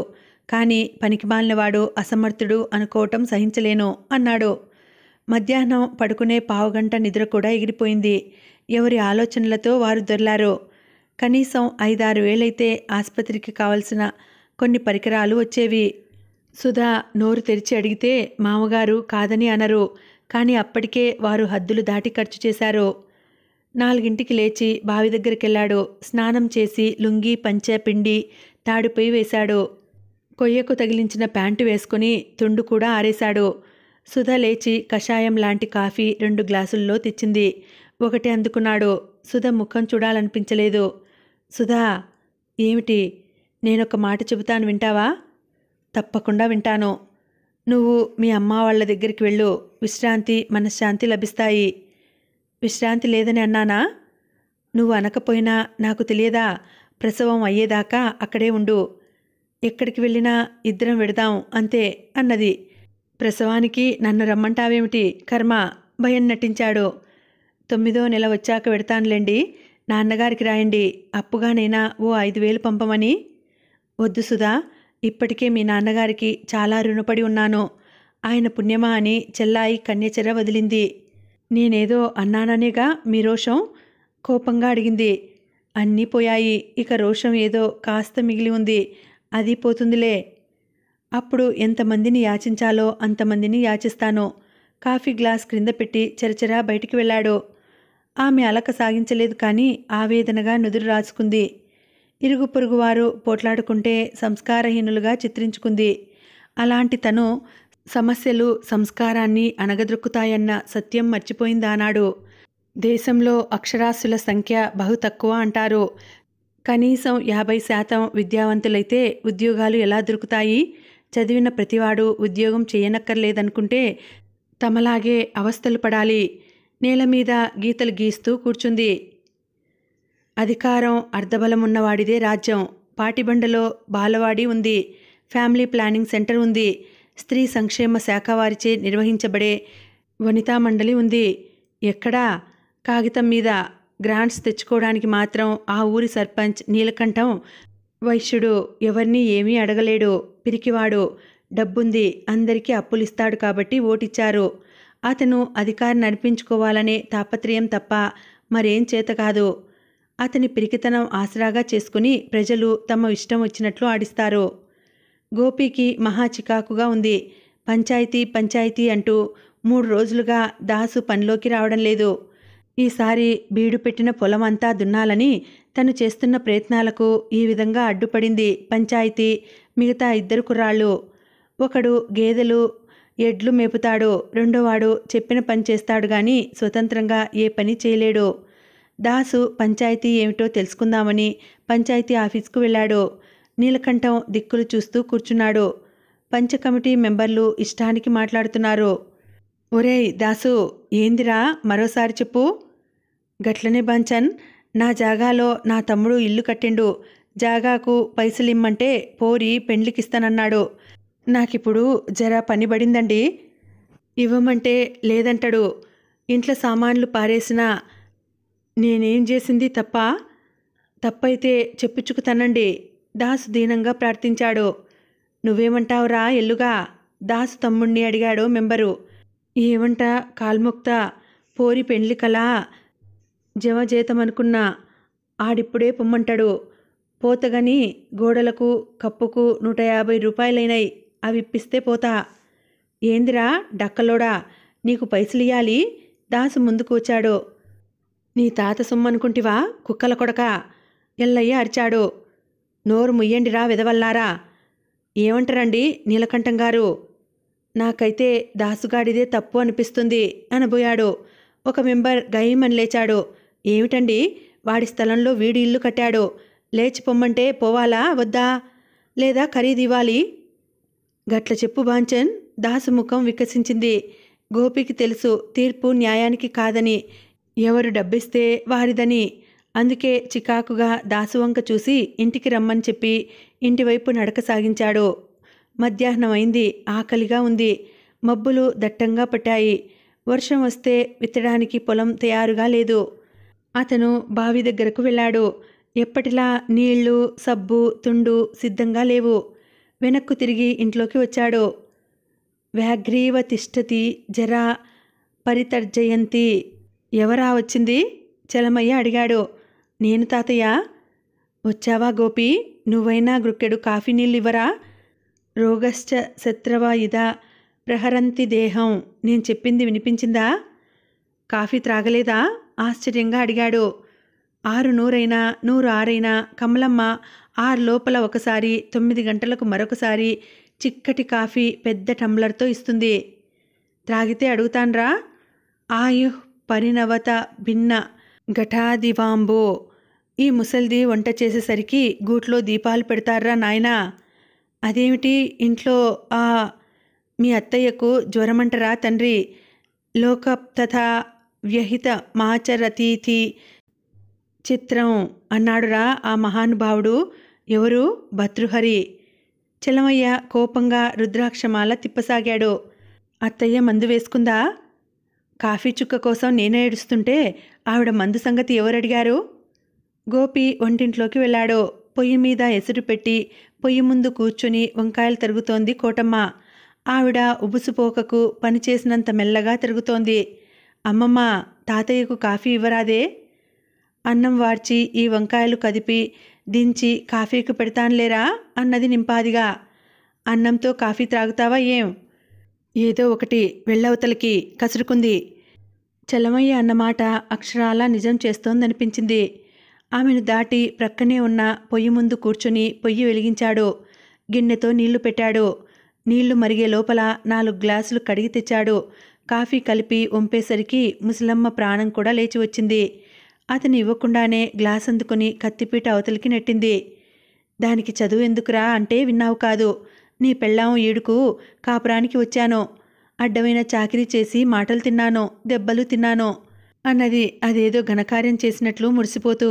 కానీ పనికిమాలినవాడు అసమర్థుడు అనుకోవటం సహించలేను అన్నాడు మధ్యాహ్నం పడుకునే పావుగంట నిద్ర కూడా ఎగిరిపోయింది ఎవరి ఆలోచనలతో వారు దొర్లారు కనీసం ఐదారు వేలైతే ఆసుపత్రికి కావలసిన కొన్ని పరికరాలు వచ్చేవి సుధా నోరు తెరిచి అడిగితే మామగారు కాదని అనరు కానీ అప్పటికే వారు హద్దులు దాటి ఖర్చు చేశారు నాలుగింటికి లేచి బావి దగ్గరికెళ్ళాడు స్నానం చేసి లుంగి పంచ పిండి తాడిపోయి వేశాడు కొయ్యకు తగిలించిన ప్యాంటు వేసుకుని తుండు కూడా ఆరేశాడు సుధ లేచి కషాయం లాంటి కాఫీ రెండు గ్లాసుల్లో తెచ్చింది ఒకటి అందుకున్నాడు సుధ ముఖం చూడాలనిపించలేదు సుధా ఏమిటి నేనొక మాట చెబుతాను వింటావా తప్పకుండా వింటాను నువ్వు మీ అమ్మ వాళ్ళ దగ్గరికి వెళ్ళు విశ్రాంతి మనశ్శాంతి లభిస్తాయి విశ్రాంతి లేదని అన్నానా నువ్వు అనకపోయినా నాకు తెలియదా ప్రసవం అయ్యేదాకా అక్కడే ఉండు ఎక్కడికి వెళ్ళినా ఇద్దరం వెడదాం అంతే అన్నది ప్రసవానికి నన్ను రమ్మంటావేమిటి కర్మ భయం నటించాడు తొమ్మిదో నెల వచ్చాక వెడతానులేండి నాన్నగారికి రాయండి అప్పుగానైనా ఓ ఐదు వేలు పంపమని వద్దు సుధా ఇప్పటికే మీ నాన్నగారికి చాలా రుణపడి ఉన్నాను ఆయన పుణ్యమా అని చెల్లాయి కన్యచెర వదిలింది నేనేదో అన్నాననేగా మీ రోషం కోపంగా అడిగింది అన్నీ పోయాయి ఇక రోషం ఏదో కాస్త మిగిలి ఉంది అది పోతుందిలే అప్పుడు ఎంతమందిని యాచించాలో అంతమందిని యాచిస్తాను కాఫీ గ్లాస్ క్రింద పెట్టి చెరచెరా బయటికి వెళ్ళాడు ఆమె అలక సాగించలేదు కానీ ఆవేదనగా నుదురు రాచుకుంది ఇరుగు పొరుగువారు పోట్లాడుకుంటే సంస్కారహీనులుగా చిత్రించుకుంది అలాంటి తను సమస్యలు సంస్కారాన్ని అణగద్రొక్కుతాయన్న సత్యం మర్చిపోయిందానాడు దేశంలో అక్షరాస్యుల సంఖ్య బహు తక్కువ అంటారు కనీసం యాభై శాతం విద్యావంతులైతే ఉద్యోగాలు ఎలా దొరుకుతాయి చదివిన ప్రతివాడు ఉద్యోగం చేయనక్కర్లేదనుకుంటే తమలాగే అవస్థలు పడాలి నేల మీద గీతలు గీస్తూ కూర్చుంది అధికారం ఉన్నవాడిదే రాజ్యం పాటిబండలో బాలవాడి ఉంది ఫ్యామిలీ ప్లానింగ్ సెంటర్ ఉంది స్త్రీ సంక్షేమ శాఖ వారిచే నిర్వహించబడే వనితా మండలి ఉంది ఎక్కడా కాగితం మీద గ్రాంట్స్ తెచ్చుకోవడానికి మాత్రం ఆ ఊరి సర్పంచ్ నీలకంఠం వైశ్యుడు ఎవరిని ఏమీ అడగలేడు పిరికివాడు డబ్బుంది అందరికీ అప్పులిస్తాడు కాబట్టి ఓటిచ్చారు అతను అధికారం నడిపించుకోవాలనే తాపత్రయం తప్ప మరేం చేత కాదు అతని పిరికితనం ఆసరాగా చేసుకుని ప్రజలు తమ ఇష్టం వచ్చినట్లు ఆడిస్తారు గోపికి మహా చికాకుగా ఉంది పంచాయతీ పంచాయతీ అంటూ మూడు రోజులుగా దాసు పనిలోకి రావడం లేదు ఈసారి బీడు పెట్టిన పొలం అంతా దున్నాలని తను చేస్తున్న ప్రయత్నాలకు ఈ విధంగా అడ్డుపడింది పంచాయతీ మిగతా ఇద్దరు కుర్రాళ్ళు ఒకడు గేదెలు ఎడ్లు మేపుతాడు రెండోవాడు చెప్పిన పని చేస్తాడు గాని స్వతంత్రంగా ఏ పని చేయలేడు దాసు పంచాయతీ ఏమిటో తెలుసుకుందామని పంచాయతీ ఆఫీస్కు వెళ్ళాడు నీలకంఠం దిక్కులు చూస్తూ కూర్చున్నాడు పంచ కమిటీ మెంబర్లు ఇష్టానికి మాట్లాడుతున్నారు ఒరేయ్ దాసు ఏందిరా మరోసారి చెప్పు గట్లనే బంచన్ నా జాగాలో నా తమ్ముడు ఇల్లు కట్టిండు జాగాకు పైసలు ఇమ్మంటే పోరి పెండ్లికిస్తానన్నాడు నాకిప్పుడు జర పని పడిందండి ఇవ్వమంటే లేదంటాడు ఇంట్లో సామాన్లు పారేసినా నేనేం చేసింది తప్ప తప్పైతే చెప్పుచ్చుకు తనండి దాసు దీనంగా ప్రార్థించాడు నువ్వేమంటావురా ఎల్లుగా దాసు తమ్ముణ్ణి అడిగాడు మెంబరు ఏమంట కాల్ముక్త పోరి పెండ్లి కలా జమజేతమనుకున్నా ఆడిప్పుడే పొమ్మంటాడు పోతగని గోడలకు కప్పుకు నూట యాభై రూపాయలైనాయి అవి ఇప్పిస్తే పోతా ఏందిరా డక్కలోడా నీకు పైసలియాలి దాసు ముందుకు వచ్చాడు నీ తాత సొమ్మనుకుంటివా కుక్కల కొడక ఎల్లయ్య అరిచాడు నోరు ముయ్యండిరా విధవల్లారా ఏమంటారండి నీలకంఠం గారు నాకైతే దాసుగాడిదే తప్పు అనిపిస్తుంది అనబోయాడు ఒక మెంబర్ గయ్యమని లేచాడు ఏమిటండి వాడి స్థలంలో వీడి ఇల్లు కట్టాడు లేచి పొమ్మంటే పోవాలా వద్దా లేదా ఖరీదు ఇవ్వాలి గట్ల చెప్పు బాంచన్ దాసుముఖం వికసించింది గోపికి తెలుసు తీర్పు న్యాయానికి కాదని ఎవరు డబ్బిస్తే వారిదని అందుకే చికాకుగా దాసువంక చూసి ఇంటికి రమ్మని చెప్పి ఇంటివైపు నడక సాగించాడు మధ్యాహ్నం అయింది ఆకలిగా ఉంది మబ్బులు దట్టంగా పట్టాయి వర్షం వస్తే విత్తడానికి పొలం తయారుగా లేదు అతను బావి దగ్గరకు వెళ్ళాడు ఎప్పటిలా నీళ్లు సబ్బు తుండు సిద్ధంగా లేవు వెనక్కు తిరిగి ఇంట్లోకి వచ్చాడు వ్యాఘ్రీవ తిష్టతి జరా పరితర్జయంతి ఎవరా వచ్చింది చలమయ్య అడిగాడు నేను తాతయ్య వచ్చావా గోపి నువ్వైనా గ్రుక్కెడు కాఫీ నీళ్ళివ్వరా రోగశ్చ శత్రువా ఇదా ప్రహరంతి దేహం నేను చెప్పింది వినిపించిందా కాఫీ త్రాగలేదా ఆశ్చర్యంగా అడిగాడు ఆరు నూరైనా నూరు ఆరైనా కమలమ్మ ఆరు లోపల ఒకసారి తొమ్మిది గంటలకు మరొకసారి చిక్కటి కాఫీ పెద్ద టంబ్లర్తో ఇస్తుంది త్రాగితే అడుగుతాన్రా ఆయుహ్ పరిణవత భిన్న ఘటాదివాంబో ఈ ముసల్ది వంట చేసేసరికి గూట్లో దీపాలు పెడతారా నాయనా అదేమిటి ఇంట్లో ఆ మీ అత్తయ్యకు జ్వరమంటరా తండ్రి లోక తథా వ్యహిత మాచరతీతి చిత్రం అన్నాడురా ఆ మహానుభావుడు ఎవరు భతృహరి చలమయ్య కోపంగా రుద్రాక్షమాల తిప్పసాగాడు అత్తయ్య మందు వేసుకుందా కాఫీ చుక్క కోసం నేనే ఏడుస్తుంటే ఆవిడ మందు సంగతి ఎవరడిగారు గోపి వంటింట్లోకి వెళ్ళాడో పొయ్యి మీద ఎసురు పెట్టి పొయ్యి ముందు కూర్చుని వంకాయలు తిరుగుతోంది కోటమ్మ ఆవిడ ఉబుసుపోకకు పనిచేసినంత మెల్లగా తిరుగుతోంది అమ్మమ్మ తాతయ్యకు కాఫీ ఇవ్వరాదే అన్నం వార్చి ఈ వంకాయలు కదిపి దించి కాఫీకి పెడతానులేరా అన్నది నింపాదిగా అన్నంతో కాఫీ త్రాగుతావా ఏం ఏదో ఒకటి వెళ్ళవతలకి కసురుకుంది చలమయ్య అన్నమాట అక్షరాల నిజం చేస్తోందనిపించింది ఆమెను దాటి ప్రక్కనే ఉన్న పొయ్యి ముందు కూర్చుని పొయ్యి వెలిగించాడు గిన్నెతో నీళ్లు పెట్టాడు నీళ్లు మరిగే లోపల నాలుగు గ్లాసులు కడిగి తెచ్చాడు కాఫీ కలిపి వంపేసరికి ముసలమ్మ ప్రాణం కూడా లేచి వచ్చింది అతను ఇవ్వకుండానే గ్లాస్ అందుకుని కత్తిపీట అవతలికి నెట్టింది దానికి చదువు ఎందుకురా అంటే విన్నావు కాదు నీ పెళ్ళాం ఈడుకు కాపురానికి వచ్చానో అడ్డమైన చాకరీ చేసి మాటలు తిన్నానో దెబ్బలు తిన్నానో అన్నది అదేదో ఘనకార్యం చేసినట్లు మురిసిపోతూ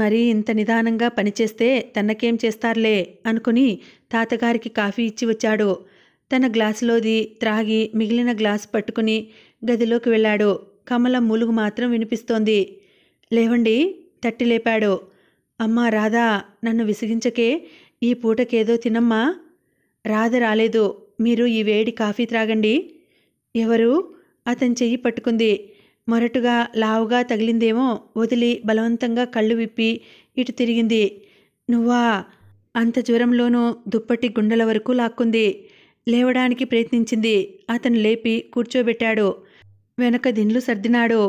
మరి ఇంత నిదానంగా పనిచేస్తే తనకేం చేస్తారులే అనుకుని తాతగారికి కాఫీ ఇచ్చి వచ్చాడు తన గ్లాసులోది త్రాగి మిగిలిన గ్లాసు పట్టుకుని గదిలోకి వెళ్ళాడు కమల మూలుగు మాత్రం వినిపిస్తోంది లేవండి తట్టి లేపాడు అమ్మా రాధా నన్ను విసిగించకే ఈ పూటకేదో తినమ్మా రాధ రాలేదు మీరు ఈ వేడి కాఫీ త్రాగండి ఎవరు అతని చెయ్యి పట్టుకుంది మొరటుగా లావుగా తగిలిందేమో వదిలి బలవంతంగా కళ్ళు విప్పి ఇటు తిరిగింది నువ్వా అంత జ్వరంలోనూ దుప్పటి గుండెల వరకు లాక్కుంది లేవడానికి ప్రయత్నించింది అతను లేపి కూర్చోబెట్టాడు వెనక దిండ్లు సర్దినాడు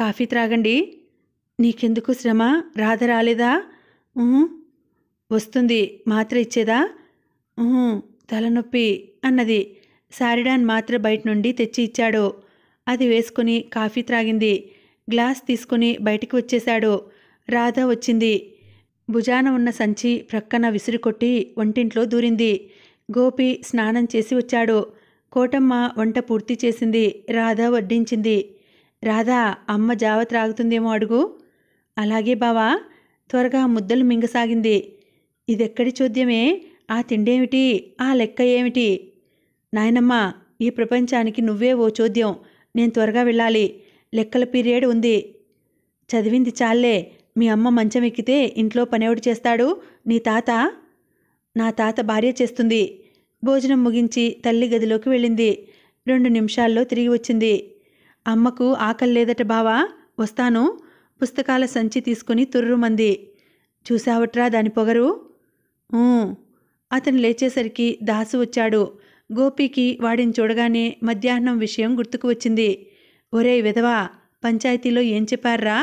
కాఫీ త్రాగండి నీకెందుకు శ్రమ రాధ రాలేదా వస్తుంది మాత్ర ఇచ్చేదా తలనొప్పి అన్నది సారిడాన్ మాత్ర బయట నుండి తెచ్చి ఇచ్చాడు అది వేసుకుని కాఫీ త్రాగింది గ్లాస్ తీసుకుని బయటికి వచ్చేశాడు రాధ వచ్చింది భుజాన ఉన్న సంచి ప్రక్కన విసిరికొట్టి వంటింట్లో దూరింది గోపి స్నానం చేసి వచ్చాడు కోటమ్మ వంట పూర్తి చేసింది రాధ వడ్డించింది రాధా అమ్మ జావ త్రాగుతుందేమో అడుగు అలాగే బావా త్వరగా ముద్దలు మింగసాగింది ఇదెక్కడి చోద్యమే ఆ తిండేమిటి ఆ లెక్క ఏమిటి నాయనమ్మ ఈ ప్రపంచానికి నువ్వే ఓ చోద్యం నేను త్వరగా వెళ్ళాలి లెక్కల పీరియడ్ ఉంది చదివింది చాలే మీ అమ్మ మంచం ఎక్కితే ఇంట్లో పనేవుడు చేస్తాడు నీ తాత నా తాత భార్య చేస్తుంది భోజనం ముగించి తల్లి గదిలోకి వెళ్ళింది రెండు నిమిషాల్లో తిరిగి వచ్చింది అమ్మకు ఆకలి లేదట బావా వస్తాను పుస్తకాల సంచి తీసుకుని తుర్రుమంది చూసావట్రా దాని పొగరు అతను లేచేసరికి దాసు వచ్చాడు గోపికి వాడిని చూడగానే మధ్యాహ్నం విషయం గుర్తుకు వచ్చింది ఒరే విధవా పంచాయతీలో ఏం చెప్పారా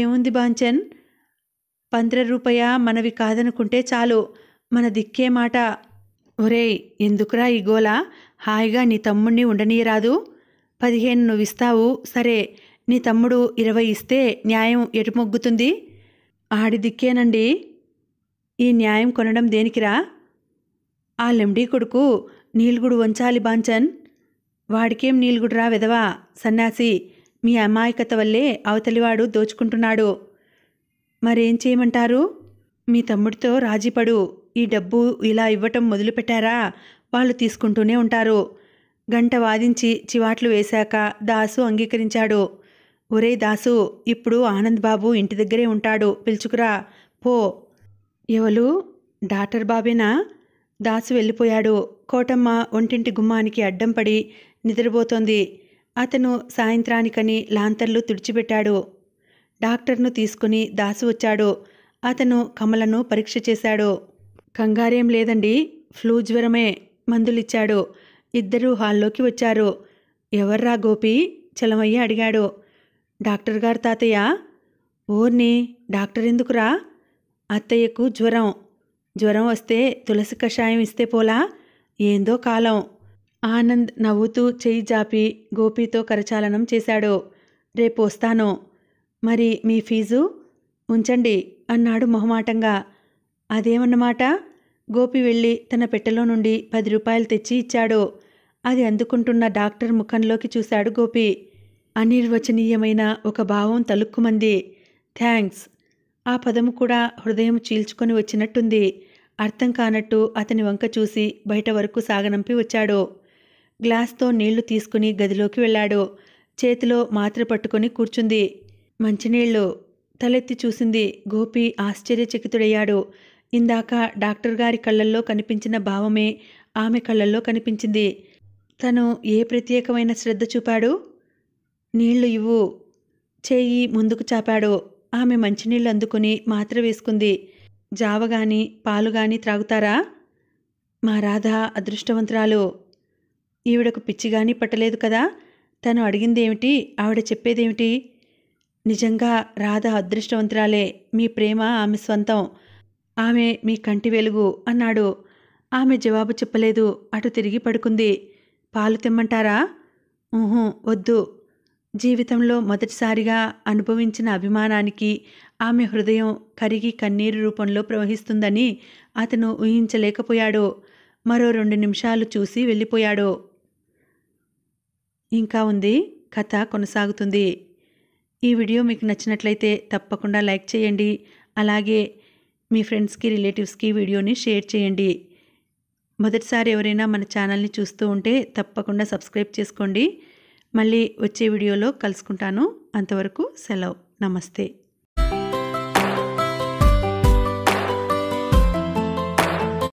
ఏముంది బాంచన్ పంద్ర రూపాయ మనవి కాదనుకుంటే చాలు మన దిక్కే మాట ఒరే ఎందుకురా ఈ గోల హాయిగా నీ తమ్ముణ్ణి ఉండనీయరాదు పదిహేను నువ్వు ఇస్తావు సరే నీ తమ్ముడు ఇరవై ఇస్తే న్యాయం ఎటుమొగ్గుతుంది ఆడి దిక్కేనండి ఈ న్యాయం కొనడం దేనికిరా ఆ లెమ్డీ కొడుకు నీల్గుడు వంచాలి బాంచన్ వాడికేం నీల్గుడురా విధవా సన్యాసి మీ అమాయకత వల్లే అవతలివాడు దోచుకుంటున్నాడు మరేం చేయమంటారు మీ తమ్ముడితో రాజీపడు ఈ డబ్బు ఇలా ఇవ్వటం మొదలుపెట్టారా వాళ్ళు తీసుకుంటూనే ఉంటారు గంట వాదించి చివాట్లు వేశాక దాసు అంగీకరించాడు ఒరే దాసు ఇప్పుడు ఆనంద్ బాబు ఇంటి దగ్గరే ఉంటాడు పిలుచుకురా పో ఎవలు డాక్టర్ బాబేనా దాసు వెళ్ళిపోయాడు కోటమ్మ ఒంటింటి గుమ్మానికి అడ్డం పడి నిద్రపోతోంది అతను సాయంత్రానికని లాంతర్లు తుడిచిపెట్టాడు డాక్టర్ను తీసుకుని దాసు వచ్చాడు అతను కమలను పరీక్ష చేశాడు కంగారేం లేదండి ఫ్లూ జ్వరమే మందులిచ్చాడు ఇద్దరూ హాల్లోకి వచ్చారు ఎవర్రా గోపి చలమయ్య అడిగాడు డాక్టర్ గారు తాతయ్య ఓర్ని డాక్టర్ ఎందుకురా అత్తయ్యకు జ్వరం జ్వరం వస్తే తులసి కషాయం ఇస్తే పోలా ఏందో కాలం ఆనంద్ నవ్వుతూ చేయి జాపి గోపితో కరచాలనం చేశాడు రేపు వస్తాను మరి మీ ఫీజు ఉంచండి అన్నాడు మొహమాటంగా అదేమన్నమాట గోపి వెళ్ళి తన పెట్టెలో నుండి పది రూపాయలు తెచ్చి ఇచ్చాడు అది అందుకుంటున్న డాక్టర్ ముఖంలోకి చూశాడు గోపి అనిర్వచనీయమైన ఒక భావం తలుక్కుమంది థ్యాంక్స్ ఆ పదము కూడా హృదయం చీల్చుకొని వచ్చినట్టుంది అర్థం కానట్టు అతని వంక చూసి బయట వరకు సాగనంపి వచ్చాడు గ్లాస్తో నీళ్లు తీసుకుని గదిలోకి వెళ్ళాడు చేతిలో మాత్ర పట్టుకొని కూర్చుంది మంచినీళ్లు తలెత్తి చూసింది గోపి ఆశ్చర్యచకితుడయ్యాడు ఇందాక డాక్టర్ గారి కళ్ళల్లో కనిపించిన భావమే ఆమె కళ్ళల్లో కనిపించింది తను ఏ ప్రత్యేకమైన శ్రద్ధ చూపాడు నీళ్లు ఇవ్వు చేయి ముందుకు చాపాడు ఆమె మంచినీళ్ళు అందుకుని మాత్ర వేసుకుంది జావ పాలుగాని పాలు త్రాగుతారా మా రాధ అదృష్టవంతురాలు ఈవిడకు పిచ్చిగాని పట్టలేదు కదా తను అడిగిందేమిటి ఆవిడ చెప్పేదేమిటి నిజంగా రాధ అదృష్టవంతురాలే మీ ప్రేమ ఆమె స్వంతం ఆమె మీ కంటి వెలుగు అన్నాడు ఆమె జవాబు చెప్పలేదు అటు తిరిగి పడుకుంది పాలు తెమ్మంటారా ఊహు వద్దు జీవితంలో మొదటిసారిగా అనుభవించిన అభిమానానికి ఆమె హృదయం కరిగి కన్నీరు రూపంలో ప్రవహిస్తుందని అతను ఊహించలేకపోయాడో మరో రెండు నిమిషాలు చూసి వెళ్ళిపోయాడో ఇంకా ఉంది కథ కొనసాగుతుంది ఈ వీడియో మీకు నచ్చినట్లయితే తప్పకుండా లైక్ చేయండి అలాగే మీ ఫ్రెండ్స్కి రిలేటివ్స్కి వీడియోని షేర్ చేయండి మొదటిసారి ఎవరైనా మన ఛానల్ని చూస్తూ ఉంటే తప్పకుండా సబ్స్క్రైబ్ చేసుకోండి మళ్ళీ వచ్చే వీడియోలో కలుసుకుంటాను అంతవరకు సెలవు నమస్తే